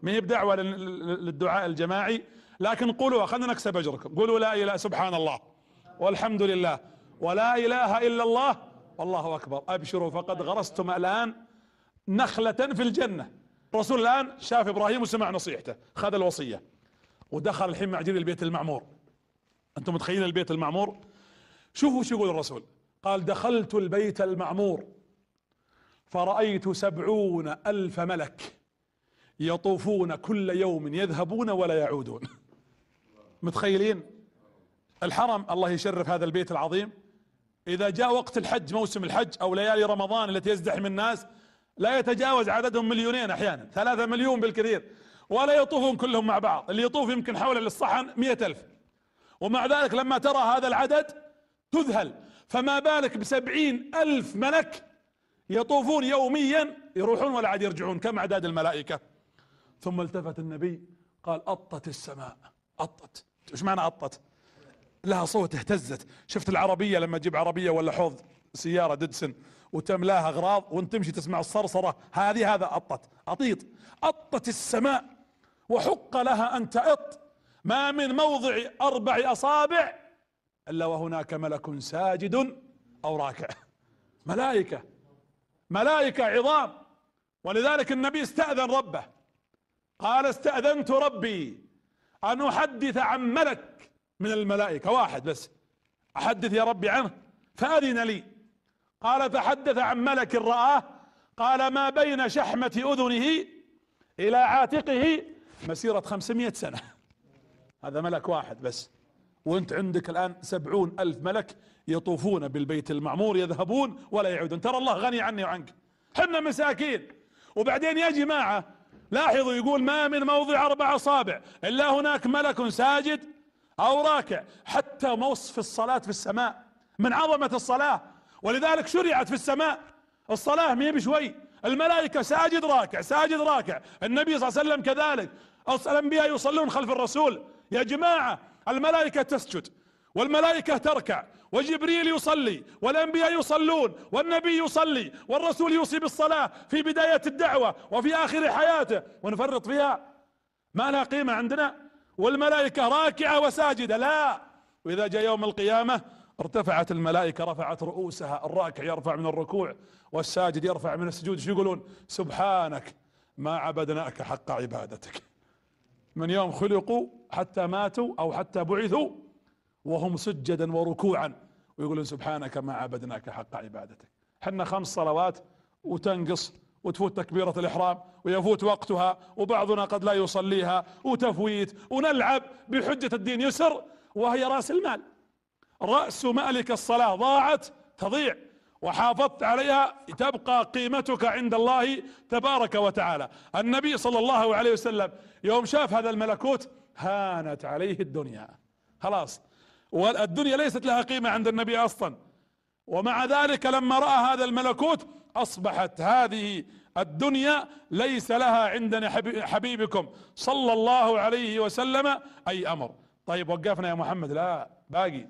ما هي بدعوه للدعاء الجماعي لكن قولوا خلينا نكسب اجركم قولوا لا اله سبحان الله والحمد لله ولا اله الا الله والله اكبر ابشروا فقد غرستم الان نخلة في الجنة الرسول الآن شاف إبراهيم وسمع نصيحته خذ الوصية ودخل الحين مع جديد البيت المعمور أنتم متخيلين البيت المعمور شوفوا شو يقول الرسول قال دخلت البيت المعمور فرأيت سبعون ألف ملك يطوفون كل يوم يذهبون ولا يعودون متخيلين الحرم الله يشرف هذا البيت العظيم إذا جاء وقت الحج موسم الحج أو ليالي رمضان التي يزدحم الناس لا يتجاوز عددهم مليونين احيانا ثلاثة مليون بالكثير ولا يطوفون كلهم مع بعض اللي يطوف يمكن حول الصحن مئة ألف ومع ذلك لما ترى هذا العدد تذهل فما بالك بسبعين ألف ملك يطوفون يوميا يروحون ولا عاد يرجعون كم أعداد الملائكة ثم التفت النبي قال أطت السماء أطت ايش معنى أطت لها صوت اهتزت شفت العربية لما تجيب عربية ولا حوض سيارة ديدسن وتملاها اغراض وانت تمشي تسمع الصرصره هذه هذا اطت اطيط اطت السماء وحق لها ان تأط ما من موضع اربع اصابع الا وهناك ملك ساجد او راكع ملائكه ملائكه عظام ولذلك النبي استاذن ربه قال استاذنت ربي ان احدث عن ملك من الملائكه واحد بس احدث يا ربي عنه فاذن لي قال فحدث عن ملك رآه قال ما بين شحمة أذنه إلى عاتقه مسيرة خمسمائة سنة هذا ملك واحد بس وانت عندك الآن سبعون ألف ملك يطوفون بالبيت المعمور يذهبون ولا يعودون ترى الله غني عني وعنك حنا مساكين وبعدين يا جماعة لاحظوا يقول ما من موضع أربع أصابع إلا هناك ملك ساجد أو راكع حتى موصف الصلاة في السماء من عظمة الصلاة ولذلك شرعت في السماء الصلاة مية بشوي الملائكة ساجد راكع ساجد راكع النبي صلى الله عليه وسلم كذلك الأنبياء يصلون خلف الرسول يا جماعة الملائكة تسجد والملائكة تركع وجبريل يصلي والأنبياء يصلون والنبي يصلي والرسول يوصي بالصلاة في بداية الدعوة وفي آخر حياته ونفرط فيها ما لها قيمة عندنا والملائكة راكعة وساجدة لا وإذا جاء يوم القيامة ارتفعت الملائكة رفعت رؤوسها الراكع يرفع من الركوع والساجد يرفع من السجود شو يقولون سبحانك ما عبدناك حق عبادتك من يوم خلقوا حتى ماتوا او حتى بعثوا وهم سجدا وركوعا ويقولون سبحانك ما عبدناك حق عبادتك حنا خمس صلوات وتنقص وتفوت تكبيرة الإحرام ويفوت وقتها وبعضنا قد لا يصليها وتفويت ونلعب بحجة الدين يسر وهي رأس المال رأس مالك الصلاة ضاعت تضيع وحافظت عليها تبقى قيمتك عند الله تبارك وتعالى النبي صلى الله عليه وسلم يوم شاف هذا الملكوت هانت عليه الدنيا خلاص والدنيا ليست لها قيمة عند النبي أصلا ومع ذلك لما رأى هذا الملكوت أصبحت هذه الدنيا ليس لها عندنا حبيبكم صلى الله عليه وسلم أي أمر طيب وقفنا يا محمد لا باقي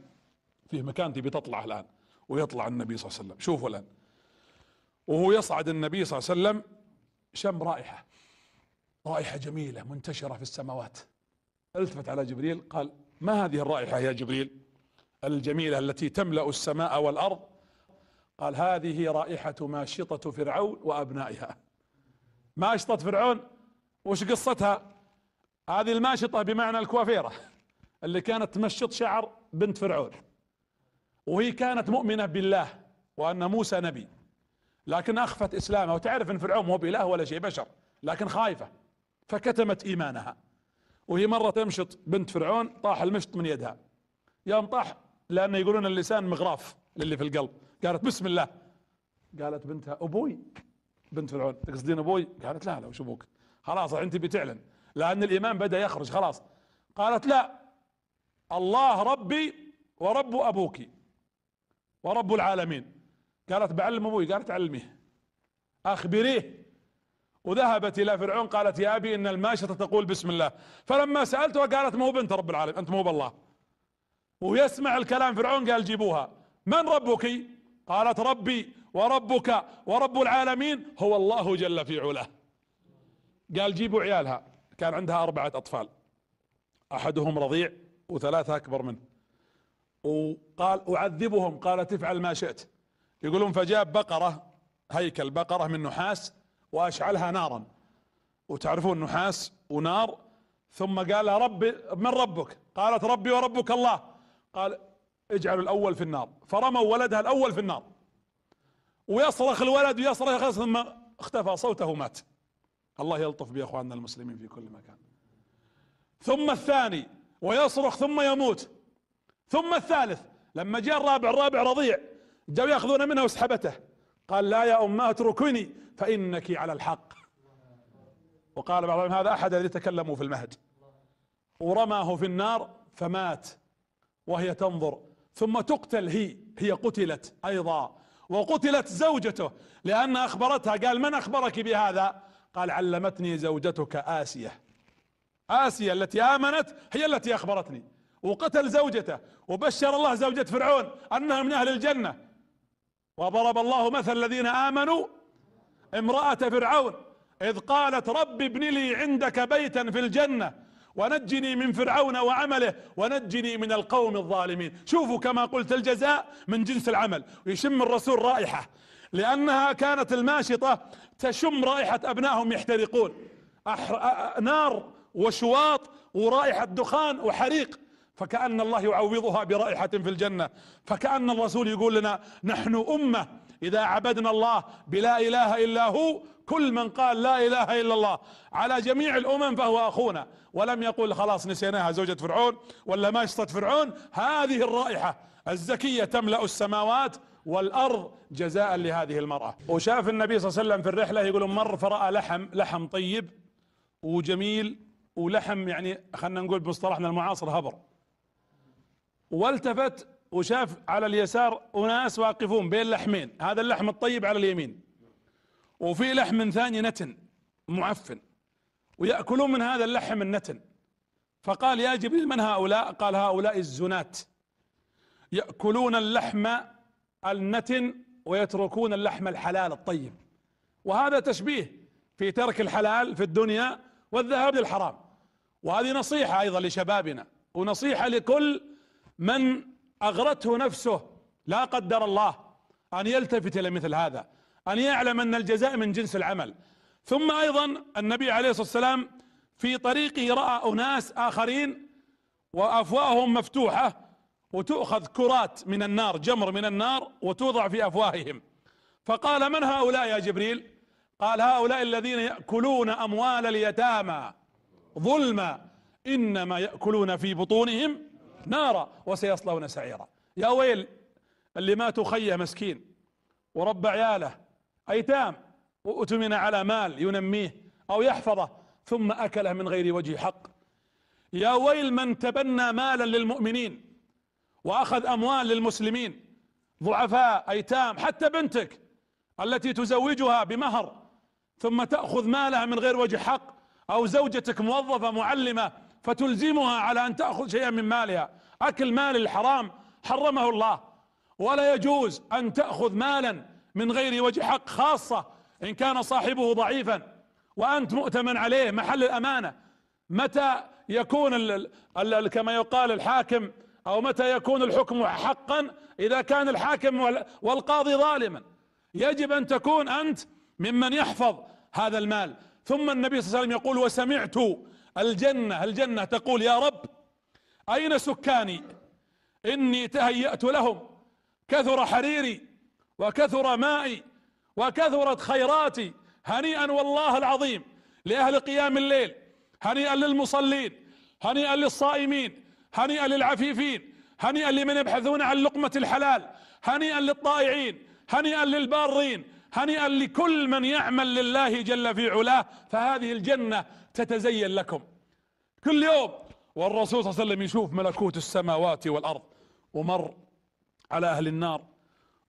في مكان تبي تطلع الآن ويطلع النبي صلى الله عليه وسلم شوفوا الآن وهو يصعد النبي صلى الله عليه وسلم شم رائحة رائحة جميلة منتشرة في السماوات التفت على جبريل قال ما هذه الرائحة يا جبريل الجميلة التي تملأ السماء والأرض قال هذه رائحة ماشطة فرعون وأبنائها ماشطة فرعون وش قصتها هذه الماشطة بمعنى الكوافيرة اللي كانت تمشط شعر بنت فرعون وهي كانت مؤمنة بالله وأن موسى نبي لكن أخفت إسلامها وتعرف أن فرعون مو بإله ولا شيء بشر لكن خايفة فكتمت إيمانها وهي مرة تمشط بنت فرعون طاح المشط من يدها يوم طاح لأن يقولون اللسان مغراف للي في القلب قالت بسم الله قالت بنتها أبوي بنت فرعون تقصدين أبوي قالت لا لا وش أبوك خلاص أنت بتعلن لأن الإيمان بدأ يخرج خلاص قالت لا الله ربي ورب أبوك ورب العالمين قالت بعلم ابوي قالت علميه اخبريه وذهبت الى فرعون قالت يا ابي ان الماشطه تقول بسم الله فلما سالتها قالت مو بنت رب العالمين انت مو بالله ويسمع الكلام فرعون قال جيبوها من ربك قالت ربي وربك ورب العالمين هو الله جل في علاه قال جيبوا عيالها كان عندها اربعه اطفال احدهم رضيع وثلاثه اكبر منه وقال أعذبهم قالت افعل ما شئت يقولون فجاب بقرة هيكل بقرة من نحاس وأشعلها نارا وتعرفون نحاس ونار ثم قال ربي من ربك قالت ربي وربك الله قال اجعلوا الأول في النار فرموا ولدها الأول في النار ويصرخ الولد ويصرخ ثم اختفى صوته ومات الله يلطف بإخواننا المسلمين في كل مكان ثم الثاني ويصرخ ثم يموت ثم الثالث لما جاء الرابع الرابع رضيع جاءوا ياخذون منها وسحبته قال لا يا امه اتركني فانك على الحق وقال بعضهم هذا احد الذي تكلموا في المهد ورماه في النار فمات وهي تنظر ثم تقتل هي هي قتلت ايضا وقتلت زوجته لان اخبرتها قال من اخبرك بهذا قال علمتني زوجتك اسيه اسيه التي امنت هي التي اخبرتني وقتل زوجته وبشر الله زوجة فرعون انها من اهل الجنة وضرب الله مثل الذين امنوا امرأة فرعون اذ قالت رب ابن لي عندك بيتا في الجنة ونجني من فرعون وعمله ونجني من القوم الظالمين شوفوا كما قلت الجزاء من جنس العمل ويشم الرسول رائحة لانها كانت الماشطة تشم رائحة ابنائهم يحترقون نار وشواط ورائحة دخان وحريق فكأن الله يعوضها برائحة في الجنة فكأن الرسول يقول لنا نحن أمة إذا عبدنا الله بلا إله إلا هو كل من قال لا إله إلا الله على جميع الأمم فهو أخونا ولم يقول خلاص نسيناها زوجة فرعون ولا ماشطة فرعون هذه الرائحة الزكية تملأ السماوات والارض جزاء لهذه المراه وشاف النبي صلى الله عليه وسلم في الرحله يقول مر فراى لحم لحم طيب وجميل ولحم يعني خلينا نقول بمصطلحنا المعاصر هبر والتفت وشاف على اليسار اناس واقفون بين لحمين هذا اللحم الطيب على اليمين وفي لحم ثاني نتن معفن ويأكلون من هذا اللحم النتن فقال يا جبريل من هؤلاء قال هؤلاء الزنات يأكلون اللحم النتن ويتركون اللحم الحلال الطيب وهذا تشبيه في ترك الحلال في الدنيا والذهاب للحرام وهذه نصيحة أيضا لشبابنا ونصيحة لكل من اغرته نفسه لا قدر الله ان يلتفت الى مثل هذا ان يعلم ان الجزاء من جنس العمل ثم ايضا النبي عليه الصلاه والسلام في طريقه راى اناس اخرين وافواههم مفتوحه وتؤخذ كرات من النار جمر من النار وتوضع في افواههم فقال من هؤلاء يا جبريل قال هؤلاء الذين ياكلون اموال اليتامى ظلما انما ياكلون في بطونهم نارا وسيصلون سعيرا يا ويل اللي ماتوا خيه مسكين ورب عياله ايتام واتمن على مال ينميه او يحفظه ثم اكله من غير وجه حق يا ويل من تبنى مالا للمؤمنين واخذ اموال للمسلمين ضعفاء ايتام حتى بنتك التي تزوجها بمهر ثم تاخذ مالها من غير وجه حق او زوجتك موظفه معلمه فتلزمها على ان تاخذ شيئا من مالها اكل مال الحرام حرمه الله ولا يجوز ان تاخذ مالا من غير وجه حق خاصه ان كان صاحبه ضعيفا وانت مؤتمن عليه محل الامانه متى يكون الـ الـ كما يقال الحاكم او متى يكون الحكم حقا اذا كان الحاكم والقاضي ظالما يجب ان تكون انت ممن يحفظ هذا المال ثم النبي صلى الله عليه وسلم يقول وسمعت الجنة الجنة تقول يا رب أين سكاني إني تهيأت لهم كثر حريري وكثر مائي وكثرت خيراتي هنيئا والله العظيم لأهل قيام الليل هنيئا للمصلين هنيئا للصائمين هنيئا للعفيفين هنيئا لمن يبحثون عن لقمة الحلال هنيئا للطائعين هنيئا للبارين هنيئا لكل من يعمل لله جل في علاه فهذه الجنة تتزين لكم كل يوم والرسول صلى الله عليه وسلم يشوف ملكوت السماوات والأرض ومر على أهل النار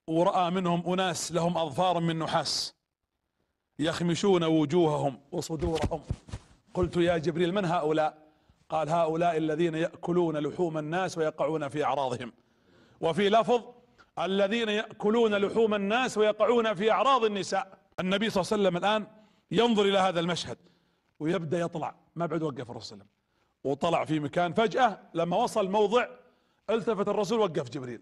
ورأى منهم أناس لهم أظفار من نحاس يخمشون وجوههم وصدورهم قلت يا جبريل من هؤلاء قال هؤلاء الذين يأكلون لحوم الناس ويقعون في أعراضهم وفي لفظ الذين يأكلون لحوم الناس ويقعون في أعراض النساء النبي صلى الله عليه وسلم الآن ينظر إلى هذا المشهد ويبدا يطلع ما بعد وقف الرسول وطلع في مكان فجاه لما وصل موضع التفت الرسول وقف جبريل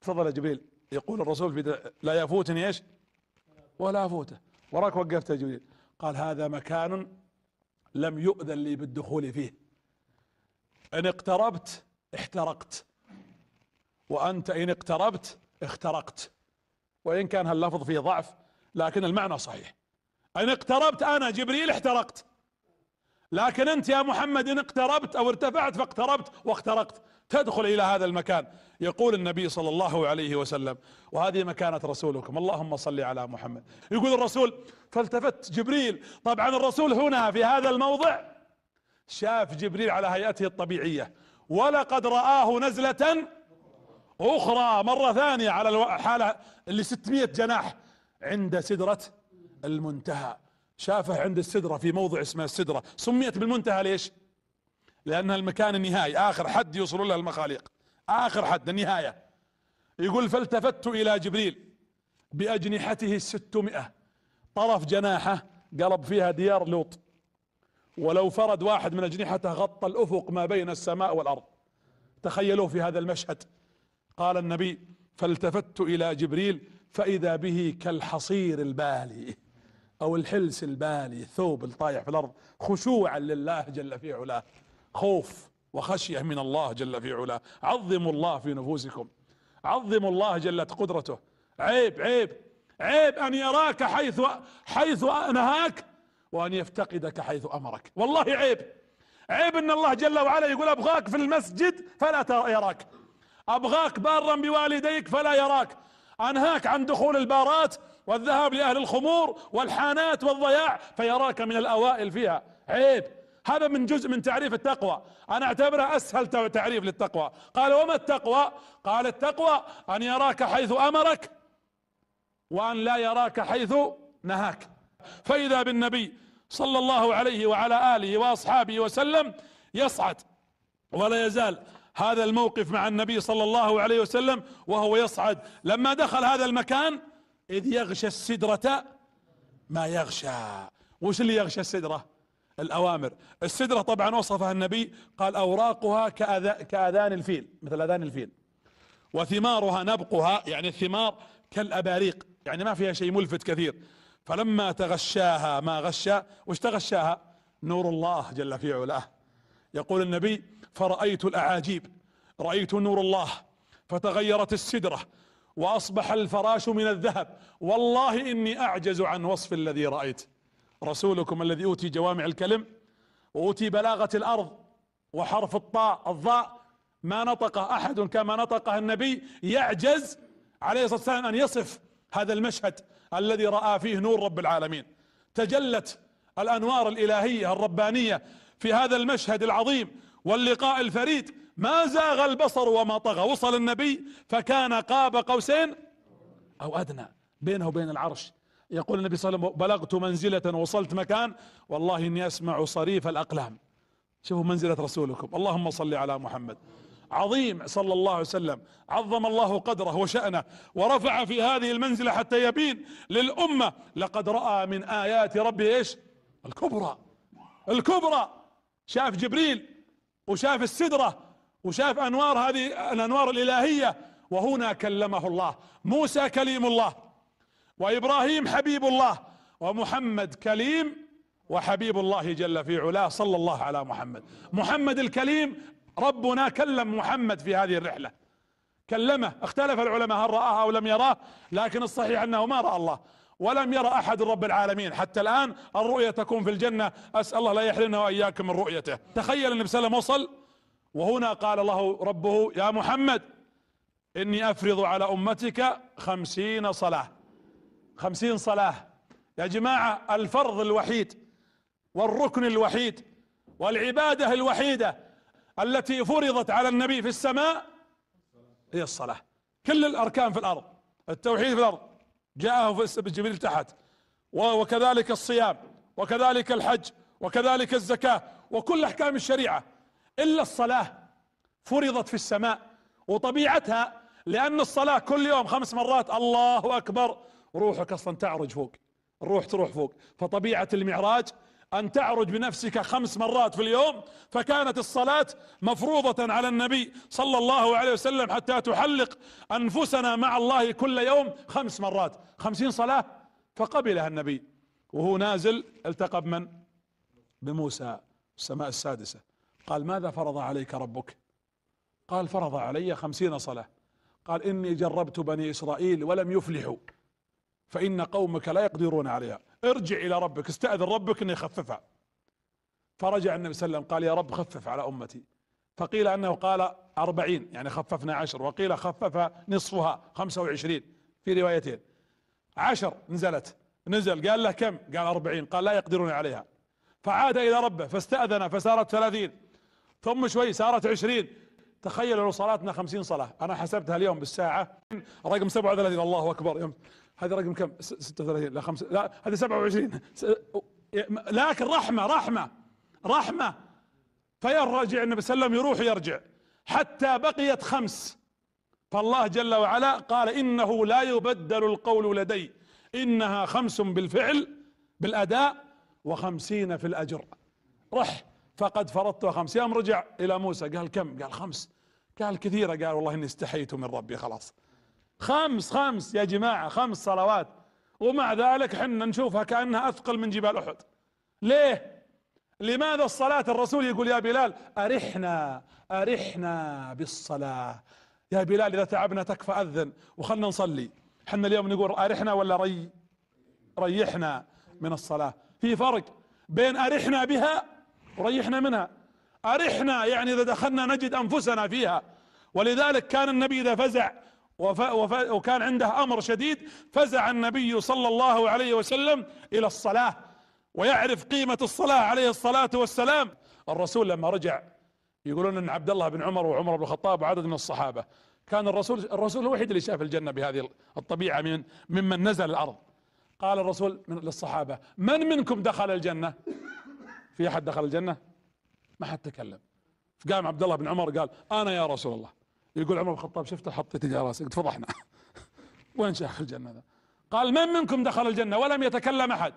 تفضل يا جبريل يقول الرسول في لا يفوتني ايش ولا افوته وراك وقفت يا جبريل قال هذا مكان لم يؤذن لي بالدخول فيه ان اقتربت احترقت وانت ان اقتربت اخترقت وان كان هاللفظ فيه ضعف لكن المعنى صحيح ان اقتربت انا جبريل احترقت لكن انت يا محمد ان اقتربت او ارتفعت فاقتربت واخترقت تدخل الى هذا المكان يقول النبي صلى الله عليه وسلم وهذه مكانة رسولكم اللهم صل على محمد يقول الرسول فالتفت جبريل طبعا الرسول هنا في هذا الموضع شاف جبريل على هيئته الطبيعية ولقد رآه نزلة اخرى مرة ثانية على الحالة اللي 600 جناح عند سدرة المنتهى شافه عند السدرة في موضع اسمه السدرة سميت بالمنتهى ليش لأنها المكان النهائي آخر حد يوصلون له المخاليق آخر حد النهاية يقول فالتفت إلى جبريل بأجنحته الستمائة طرف جناحه قلب فيها ديار لوط ولو فرد واحد من أجنحته غطى الأفق ما بين السماء والأرض تخيلوه في هذا المشهد قال النبي فالتفت إلى جبريل فإذا به كالحصير البالي أو الحلس البالي الثوب الطايح في الأرض خشوعا لله جل في علاه خوف وخشية من الله جل في علاه عظموا الله في نفوسكم عظموا الله جلت قدرته عيب عيب عيب أن يراك حيث حيث نهاك وأن يفتقدك حيث أمرك والله عيب عيب أن الله جل وعلا يقول أبغاك في المسجد فلا يراك أبغاك بارا بوالديك فلا يراك أنهاك عن دخول البارات والذهاب لأهل الخمور والحانات والضياع فيراك من الأوائل فيها عيب هذا من جزء من تعريف التقوى انا اعتبره اسهل تعريف للتقوى قال وما التقوى قال التقوى ان يراك حيث امرك وان لا يراك حيث نهاك فاذا بالنبي صلى الله عليه وعلى اله واصحابه وسلم يصعد ولا يزال هذا الموقف مع النبي صلى الله عليه وسلم وهو يصعد لما دخل هذا المكان إذ يغشى السدرة ما يغشى وش اللي يغشى السدرة الأوامر السدرة طبعا وصفها النبي قال أوراقها كأذ... كأذان الفيل مثل أذان الفيل وثمارها نبقها يعني الثمار كالأباريق يعني ما فيها شيء ملفت كثير فلما تغشاها ما غشى وش تغشاها نور الله جل في علاه يقول النبي فرأيت الأعاجيب رأيت نور الله فتغيرت السدرة واصبح الفراش من الذهب والله اني اعجز عن وصف الذي رايت رسولكم الذي اوتي جوامع الكلم واوتي بلاغه الارض وحرف الطاء الضاء ما نطق احد كما نطقه النبي يعجز عليه الصلاه والسلام ان يصف هذا المشهد الذي راى فيه نور رب العالمين تجلت الانوار الالهيه الربانيه في هذا المشهد العظيم واللقاء الفريد ما زاغ البصر وما طغى وصل النبي فكان قاب قوسين او ادنى بينه وبين العرش يقول النبي صلى الله عليه وسلم بلغت منزلة وصلت مكان والله اني اسمع صريف الاقلام شوفوا منزلة رسولكم اللهم صل على محمد عظيم صلى الله عليه وسلم عظم الله قدره وشأنه ورفع في هذه المنزلة حتى يبين للأمة لقد رأى من آيات ربه إيش الكبرى الكبرى شاف جبريل وشاف السدرة وشاف أنوار هذه الأنوار الإلهية وهنا كلمه الله موسى كليم الله وإبراهيم حبيب الله ومحمد كليم وحبيب الله جل في علاه صلى الله على محمد محمد الكليم ربنا كلم محمد في هذه الرحلة كلمه اختلف العلماء هل رآه أو لم يراه لكن الصحيح أنه ما رأى الله ولم يرى احد رب العالمين حتى الان الرؤية تكون في الجنة اسأل الله لا يحرمنا واياكم من رؤيته تخيل النبي صلى الله عليه وسلم وصل وهنا قال الله ربه يا محمد اني افرض على امتك خمسين صلاة خمسين صلاة يا جماعة الفرض الوحيد والركن الوحيد والعبادة الوحيدة التي فرضت على النبي في السماء هي الصلاة كل الاركان في الارض التوحيد في الارض جاءه في السبت جبريل تحت وكذلك الصيام وكذلك الحج وكذلك الزكاة وكل أحكام الشريعة إلا الصلاة فرضت في السماء وطبيعتها لأن الصلاة كل يوم خمس مرات الله أكبر روحك أصلا تعرج فوق الروح تروح فوق فطبيعة المعراج أن تعرج بنفسك خمس مرات في اليوم فكانت الصلاة مفروضة على النبي صلى الله عليه وسلم حتى تحلق أنفسنا مع الله كل يوم خمس مرات خمسين صلاة فقبلها النبي وهو نازل التقى بمن بموسى السماء السادسة قال ماذا فرض عليك ربك قال فرض علي خمسين صلاة قال إني جربت بني إسرائيل ولم يفلحوا فإن قومك لا يقدرون عليها ارجع الى ربك استاذن ربك انه يخففها فرجع النبي صلى الله عليه وسلم قال يا رب خفف على امتي فقيل انه قال أربعين يعني خففنا عشر وقيل خففها نصفها خمسة وعشرين في روايتين عشر نزلت نزل قال له كم قال أربعين قال لا يقدرون عليها فعاد إلى ربه فاستأذن فصارت ثلاثين ثم شوي صارت عشرين تخيل لو صلاتنا خمسين صلاة أنا حسبتها اليوم بالساعة رقم سبعة وثلاثين الله أكبر يوم هذا رقم كم 36 لا خمسة لا هذا 27 لكن رحمه رحمه رحمه فيرجع النبي صلى الله عليه وسلم يروح ويرجع حتى بقيت خمس فالله جل وعلا قال انه لا يبدل القول لدي انها خمس بالفعل بالاداء وخمسين في الاجر رح فقد فرضتها خمس يوم رجع الى موسى قال كم قال خمس قال كثيرة قال والله اني استحيت من ربي خلاص خمس خمس يا جماعة خمس صلوات ومع ذلك حنا نشوفها كأنها أثقل من جبال أحد ليه لماذا الصلاة الرسول يقول يا بلال أرحنا أرحنا بالصلاة يا بلال إذا تعبنا تكفى أذن وخلنا نصلي حنا اليوم نقول أرحنا ولا ري ريحنا من الصلاة في فرق بين أرحنا بها وريحنا منها أرحنا يعني إذا دخلنا نجد أنفسنا فيها ولذلك كان النبي إذا فزع وف... وف... وكان عنده امر شديد فزع النبي صلى الله عليه وسلم الى الصلاه ويعرف قيمه الصلاه عليه الصلاه والسلام الرسول لما رجع يقولون ان عبد الله بن عمر وعمر بن الخطاب وعدد من الصحابه كان الرسول الرسول الوحيد اللي شاف الجنه بهذه الطبيعه من ممن نزل الارض قال الرسول من للصحابه من منكم دخل الجنه؟ في احد دخل الجنه؟ ما حد تكلم قام عبد الله بن عمر قال انا يا رسول الله يقول عمر بن الخطاب شفته حطيت راسي قلت فضحنا وين شيخ الجنه ذا قال من منكم دخل الجنه ولم يتكلم احد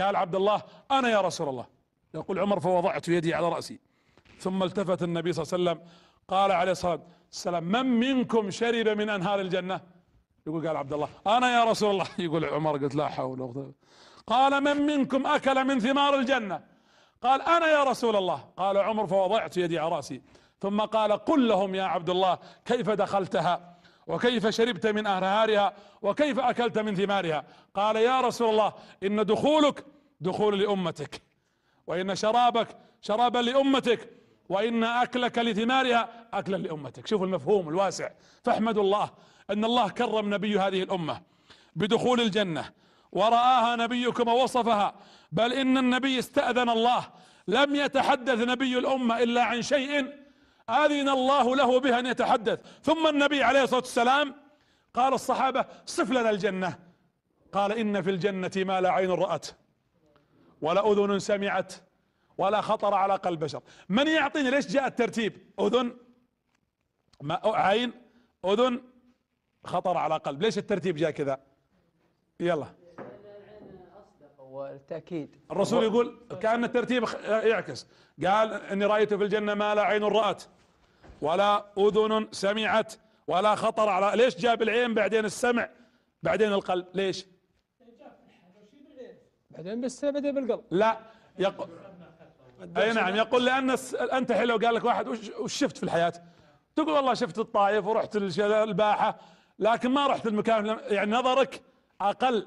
قال عبد الله انا يا رسول الله يقول عمر فوضعت يدي على راسي ثم التفت النبي صلى الله عليه وسلم قال عليه الصلاه والسلام من منكم شرب من انهار الجنه يقول قال عبد الله انا يا رسول الله يقول عمر قلت لا حول ولا قوه قال من منكم اكل من ثمار الجنه قال انا يا رسول الله قال عمر فوضعت يدي على راسي ثم قال قل لهم يا عبد الله كيف دخلتها وكيف شربت من انهارها وكيف اكلت من ثمارها قال يا رسول الله ان دخولك دخول لامتك وان شرابك شرابا لامتك وان اكلك لثمارها اكلا لامتك شوفوا المفهوم الواسع فاحمدوا الله ان الله كرم نبي هذه الامه بدخول الجنه ورآها نبيكم ووصفها بل ان النبي استأذن الله لم يتحدث نبي الامه الا عن شيء اذن الله له بها ان يتحدث ثم النبي عليه الصلاه والسلام قال الصحابه صف لنا الجنه قال ان في الجنه ما لا عين رات ولا اذن سمعت ولا خطر على قلب بشر من يعطيني ليش جاء الترتيب اذن ما عين اذن خطر على قلب ليش الترتيب جاء كذا يلا والتأكيد الرسول يقول كأن الترتيب يعكس قال إني رأيت في الجنة ما لا عين رأت ولا أذن سمعت ولا خطر على ليش جاب العين بعدين السمع بعدين القلب ليش بعدين بس بعدين بالقلب لا يقول اي نعم يقول لان انت حلو قال لك واحد وش شفت في الحياه؟ تقول والله شفت الطائف ورحت الباحه لكن ما رحت المكان يعني نظرك اقل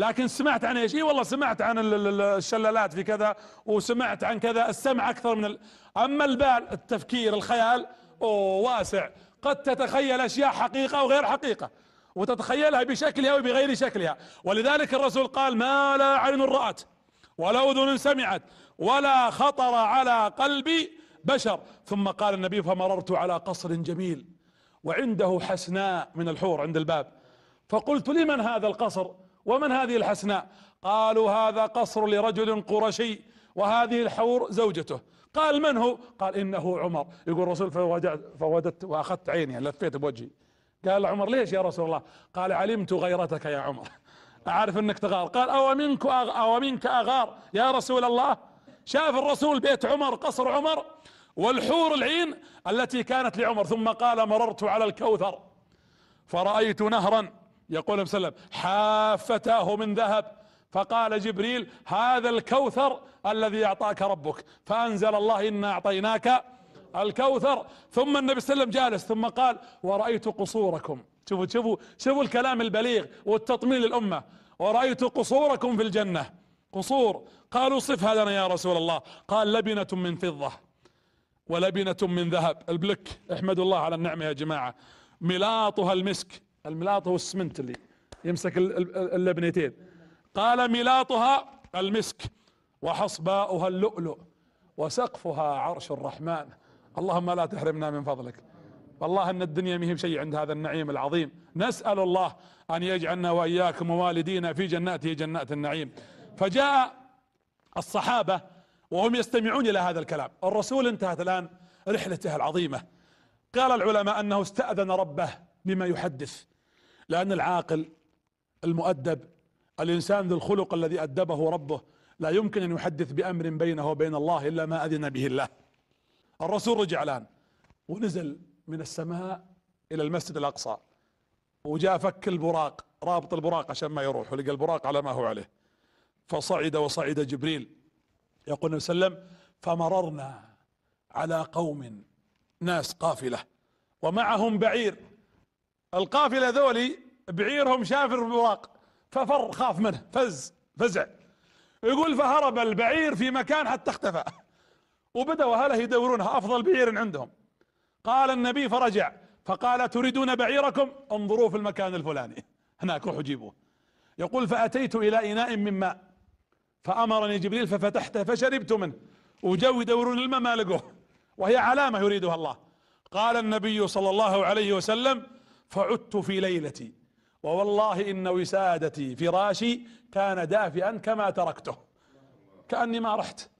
لكن سمعت عن ايش اي والله سمعت عن الشلالات في كذا وسمعت عن كذا السمع اكثر من ال... اما البال التفكير الخيال اوه واسع قد تتخيل اشياء حقيقه وغير حقيقه وتتخيلها بشكلها وبغير شكلها ولذلك الرسول قال ما لا عين رأت ولا اذن سمعت ولا خطر على قلب بشر ثم قال النبي فمررت على قصر جميل وعنده حسناء من الحور عند الباب فقلت لمن هذا القصر ومن هذه الحسناء قالوا هذا قصر لرجل قرشي وهذه الحور زوجته قال من هو قال إنه عمر يقول الرسول فوجدت وأخذت عيني لفيت بوجهي قال عمر ليش يا رسول الله قال علمت غيرتك يا عمر أعرف أنك تغار قال أو منك أغ... أو منك أغار يا رسول الله شاف الرسول بيت عمر قصر عمر والحور العين التي كانت لعمر ثم قال مررت على الكوثر فرأيت نهرا يقول صلى الله عليه وسلم حافتاه من ذهب فقال جبريل هذا الكوثر الذي اعطاك ربك فانزل الله انا اعطيناك الكوثر ثم النبي صلى الله عليه وسلم جالس ثم قال ورأيت قصوركم شوفوا شوفوا شوفوا الكلام البليغ والتطمين للأمة ورأيت قصوركم في الجنة قصور قالوا صفها لنا يا رسول الله قال لبنة من فضة ولبنة من ذهب البلك احمدوا الله على النعمة يا جماعة ملاطها المسك الملاط هو السمنت اللي يمسك اللبنتين قال ملاطها المسك وحصباؤها اللؤلؤ وسقفها عرش الرحمن اللهم لا تحرمنا من فضلك والله ان الدنيا مهم شيء عند هذا النعيم العظيم نسال الله ان يجعلنا واياكم ووالدينا في جناته جنات النعيم فجاء الصحابه وهم يستمعون الى هذا الكلام الرسول انتهت الان رحلته العظيمه قال العلماء انه استاذن ربه بما يحدث لأن العاقل المؤدب الإنسان ذو الخلق الذي أدبه ربه لا يمكن أن يحدث بأمر بينه وبين الله إلا ما أذن به الله الرسول رجع الان ونزل من السماء إلى المسجد الأقصى وجاء فك البراق رابط البراق عشان ما يروح ولقى البراق على ما هو عليه فصعد وصعد جبريل يقول النبي صلى الله عليه وسلم فمررنا على قوم ناس قافلة ومعهم بعير القافله ذولي بعيرهم شاف البواق ففر خاف منه فز فزع يقول فهرب البعير في مكان حتى اختفى وبدأوا أهله يدورونها أفضل بعير عندهم قال النبي فرجع فقال تريدون بعيركم انظروا في المكان الفلاني هناك روحوا جيبوه يقول فأتيت إلى إناء من ماء فأمرني جبريل ففتحته فشربت منه وجو يدورون الماء ما لقوه وهي علامة يريدها الله قال النبي صلى الله عليه وسلم فعدت في ليلتي ووالله إن وسادتي فراشي كان دافئا كما تركته كأني ما رحت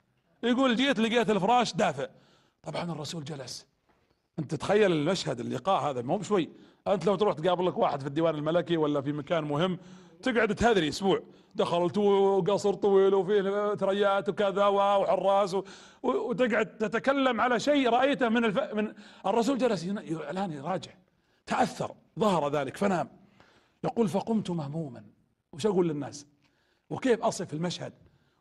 يقول جيت لقيت الفراش دافئ طبعا الرسول جلس انت تخيل المشهد اللقاء هذا مو بشوي انت لو تروح تقابل لك واحد في الديوان الملكي ولا في مكان مهم تقعد تهذري اسبوع دخلت وقصر طويل وفيه ثريات وكذا وحراس وتقعد تتكلم على شيء رايته من الف... من الرسول جلس الان يراجع تعثر ظهر ذلك فنام يقول فقمت مهموما وش اقول للناس وكيف اصف المشهد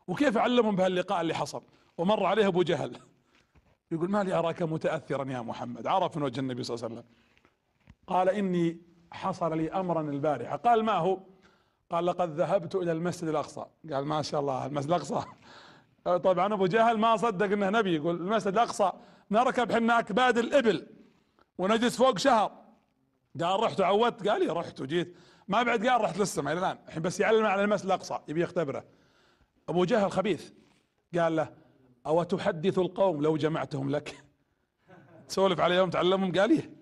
وكيف اعلمهم بهاللقاء اللي حصل ومر عليه ابو جهل يقول ما لي اراك متاثرا يا محمد عرف من وجه النبي صلى الله عليه وسلم قال اني حصل لي امرا البارحه قال ما هو قال لقد ذهبت الى المسجد الاقصى قال ما شاء الله المسجد الاقصى طبعا ابو جهل ما صدق انه نبي يقول المسجد الاقصى نركب حناك بادل الابل ونجلس فوق شهر قال رحت وعودت قال لي إيه، رحت وجيت ما بعد قال رحت للسماء الى الان الحين بس يعلم على المسجد الاقصى يبي يختبره ابو جهل خبيث قال له او تحدث القوم لو جمعتهم لك تسولف عليهم تعلمهم قال ايه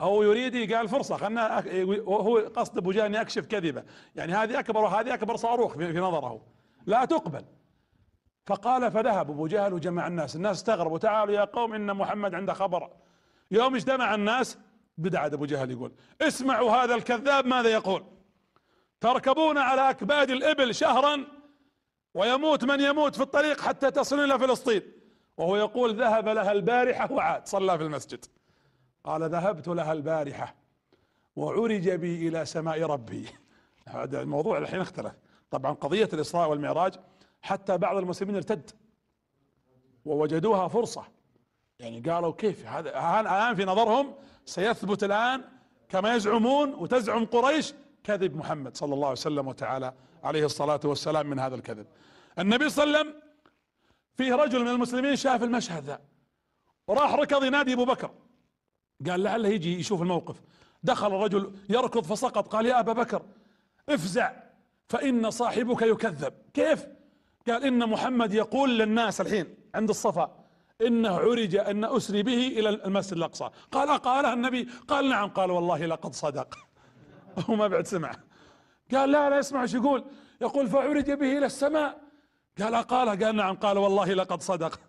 او يريد قال فرصه خلنا هو قصد ابو جهل اني اكشف كذبه يعني هذه اكبر وهذه اكبر صاروخ في نظره لا تقبل فقال فذهب ابو جهل وجمع الناس الناس استغربوا تعالوا يا قوم ان محمد عنده خبر يوم اجتمع الناس بدعة ابو جهل يقول اسمعوا هذا الكذاب ماذا يقول تركبون على اكباد الابل شهرا ويموت من يموت في الطريق حتى تصل الى فلسطين وهو يقول ذهب لها البارحة وعاد صلى في المسجد قال ذهبت لها البارحة وعرج بي الى سماء ربي هذا الموضوع الحين اختلف طبعا قضية الاسراء والمعراج حتى بعض المسلمين ارتد ووجدوها فرصه يعني قالوا كيف هذا الآن في نظرهم سيثبت الآن كما يزعمون وتزعم قريش كذب محمد صلى الله عليه وسلم وتعالى عليه الصلاة والسلام من هذا الكذب النبي صلى الله عليه وسلم فيه رجل من المسلمين شاف المشهد ذا وراح ركض ينادي ابو بكر قال لعله يجي يشوف الموقف دخل الرجل يركض فسقط قال يا ابا بكر افزع فان صاحبك يكذب كيف قال ان محمد يقول للناس الحين عند الصفا إنه عرج أن أسري به إلى المسجد الأقصى قال قالها النبي قال نعم قال والله لقد صدق هو ما بعد سمع قال لا لا اسمع شو يقول يقول فعرج به إلى السماء قال قالها قال نعم قال والله لقد صدق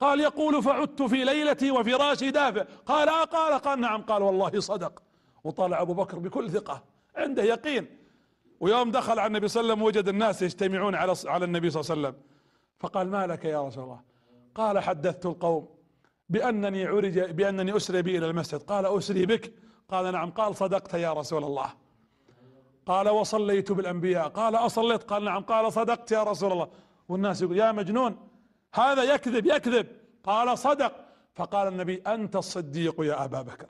قال يقول فعدت في ليلتي وفراشي دافئ قال آه قال قال نعم قال والله صدق وطلع أبو بكر بكل ثقة عنده يقين ويوم دخل على النبي صلى الله عليه وسلم وجد الناس يجتمعون على على النبي صلى الله عليه وسلم فقال ما لك يا رسول الله قال حدثت القوم بأنني عرج بأنني أسري بي إلى المسجد قال أسري بك قال نعم قال صدقت يا رسول الله قال وصليت بالأنبياء قال أصليت قال نعم قال صدقت يا رسول الله والناس يقول يا مجنون هذا يكذب يكذب قال صدق فقال النبي أنت الصديق يا أبا بكر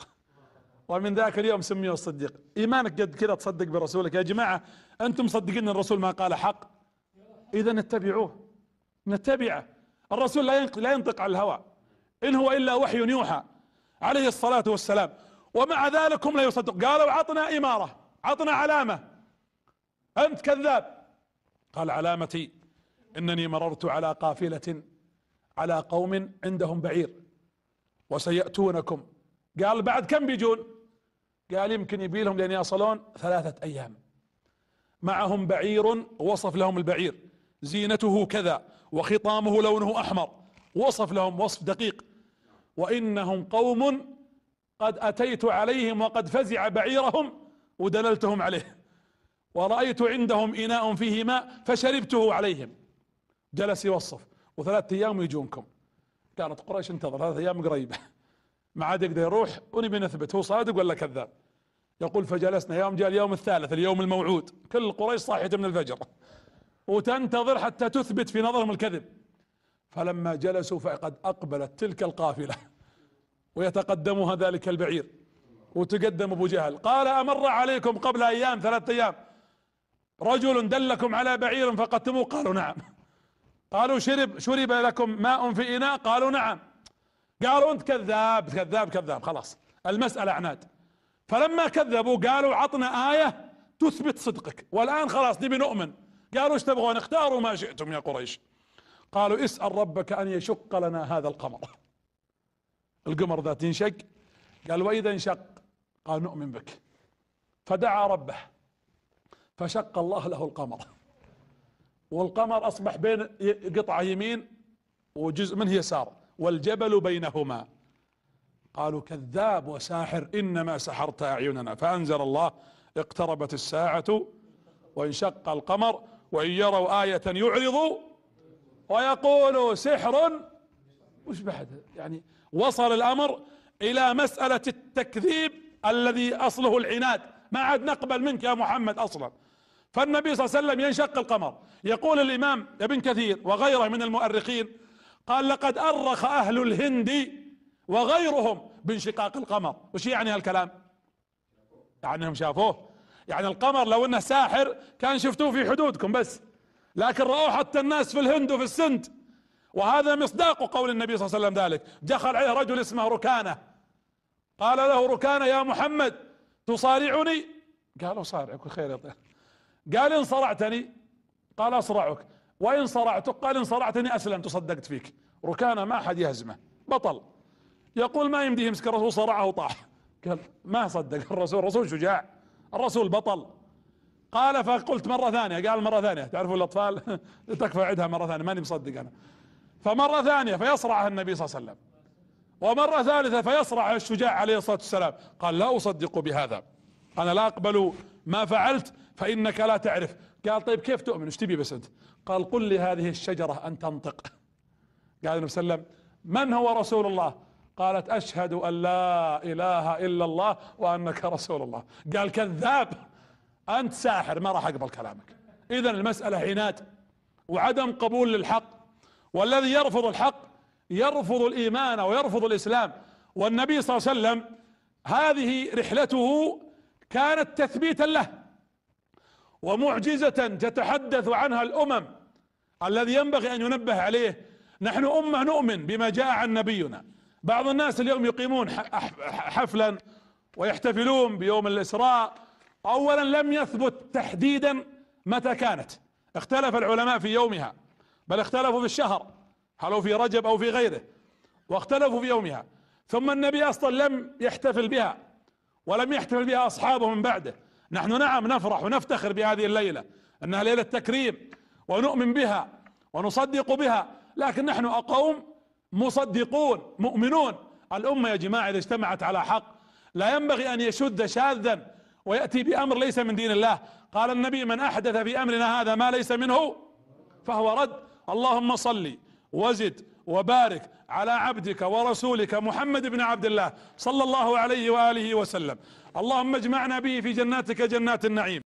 ومن ذاك اليوم سميه الصديق إيمانك قد كذا تصدق برسولك يا جماعة أنتم مصدقين الرسول ما قال حق إذا اتبعوه نتبعه الرسول لا لا ينطق على الهوى إن هو إلا وحي يوحى عليه الصلاة والسلام ومع ذلك هم لا يصدق قالوا عطنا إمارة عطنا علامة أنت كذاب قال علامتي إنني مررت على قافلة على قوم عندهم بعير وسيأتونكم قال بعد كم بيجون قال يمكن يبي لهم لأن يصلون ثلاثة أيام معهم بعير وصف لهم البعير زينته كذا وخطامه لونه احمر وصف لهم وصف دقيق وانهم قوم قد اتيت عليهم وقد فزع بعيرهم ودللتهم عليه ورأيت عندهم إناء فيه ماء فشربته عليهم جلس يوصف وثلاثة أيام يجونكم كانت قريش انتظر ثلاثة أيام قريبة ما عاد يقدر يروح ونبي نثبت هو صادق ولا كذاب يقول فجلسنا يوم جاء اليوم الثالث اليوم الموعود كل قريش صاحية من الفجر وتنتظر حتى تثبت في نظرهم الكذب فلما جلسوا فقد اقبلت تلك القافله ويتقدمها ذلك البعير وتقدم ابو جهل قال امر عليكم قبل ايام ثلاثة ايام رجل دلكم على بعير فقدتموه قالوا نعم قالوا شرب شرب لكم ماء في اناء قالوا نعم قالوا انت كذاب كذاب كذاب خلاص المسألة عناد فلما كذبوا قالوا عطنا آية تثبت صدقك والآن خلاص نبي نؤمن قالوا ايش تبغون اختاروا ما شئتم يا قريش قالوا اسأل ربك أن يشق لنا هذا القمر القمر ذا تنشق قال وإذا انشق قال نؤمن بك فدعا ربه فشق الله له القمر والقمر أصبح بين قطعة يمين وجزء منه يسار والجبل بينهما قالوا كذاب وساحر إنما سحرت أعيننا فأنزل الله اقتربت الساعة وانشق القمر وإن يروا آية يعرضوا ويقولوا سحر وش بعد يعني وصل الأمر إلى مسألة التكذيب الذي أصله العناد ما عاد نقبل منك يا محمد أصلا فالنبي صلى الله عليه وسلم ينشق القمر يقول الإمام ابن كثير وغيره من المؤرخين قال لقد أرخ أهل الهند وغيرهم بانشقاق القمر وش يعني هالكلام يعني هم شافوه يعني القمر لو انه ساحر كان شفتوه في حدودكم بس لكن رأوه حتى الناس في الهند وفي السند وهذا مصداق قول النبي صلى الله عليه وسلم ذلك دخل عليه رجل اسمه ركانة قال له ركانة يا محمد تصارعني قال اصارعك خير يا طيب قال ان صرعتني قال اصرعك وان صرعتك قال ان صرعتني اسلمت صدقت فيك ركانة ما احد يهزمه بطل يقول ما يمديه يمسك الرسول صرعه وطاح قال ما صدق الرسول الرسول شجاع الرسول بطل قال فقلت مرة ثانية قال مرة ثانية تعرفوا الأطفال تكفى عدها مرة ثانية ماني مصدق أنا فمرة ثانية فيصرعها النبي صلى الله عليه وسلم ومرة ثالثة فيصرع الشجاع عليه الصلاة والسلام قال لا أصدق بهذا أنا لا أقبل ما فعلت فإنك لا تعرف قال طيب كيف تؤمن ايش تبي بس أنت قال قل لهذه الشجرة أن تنطق قال النبي صلى الله عليه وسلم من هو رسول الله قالت اشهد ان لا اله الا الله وانك رسول الله قال كذاب انت ساحر ما راح اقبل كلامك اذا المسألة عناد وعدم قبول للحق والذي يرفض الحق يرفض الايمان ويرفض الاسلام والنبي صلى الله عليه وسلم هذه رحلته كانت تثبيتا له ومعجزة تتحدث عنها الامم الذي ينبغي ان ينبه عليه نحن امة نؤمن بما جاء عن نبينا بعض الناس اليوم يقيمون حفلا ويحتفلون بيوم الاسراء اولا لم يثبت تحديدا متى كانت اختلف العلماء في يومها بل اختلفوا في الشهر هل هو في رجب او في غيره واختلفوا في يومها ثم النبي اصلا لم يحتفل بها ولم يحتفل بها اصحابه من بعده نحن نعم نفرح ونفتخر بهذه الليله انها ليله تكريم ونؤمن بها ونصدق بها لكن نحن اقوم مصدقون مؤمنون الأمة يا جماعة إذا اجتمعت على حق لا ينبغي أن يشد شاذا ويأتي بأمر ليس من دين الله قال النبي من أحدث في أمرنا هذا ما ليس منه فهو رد اللهم صل وزد وبارك على عبدك ورسولك محمد بن عبد الله صلى الله عليه وآله وسلم اللهم اجمعنا به في جناتك جنات النعيم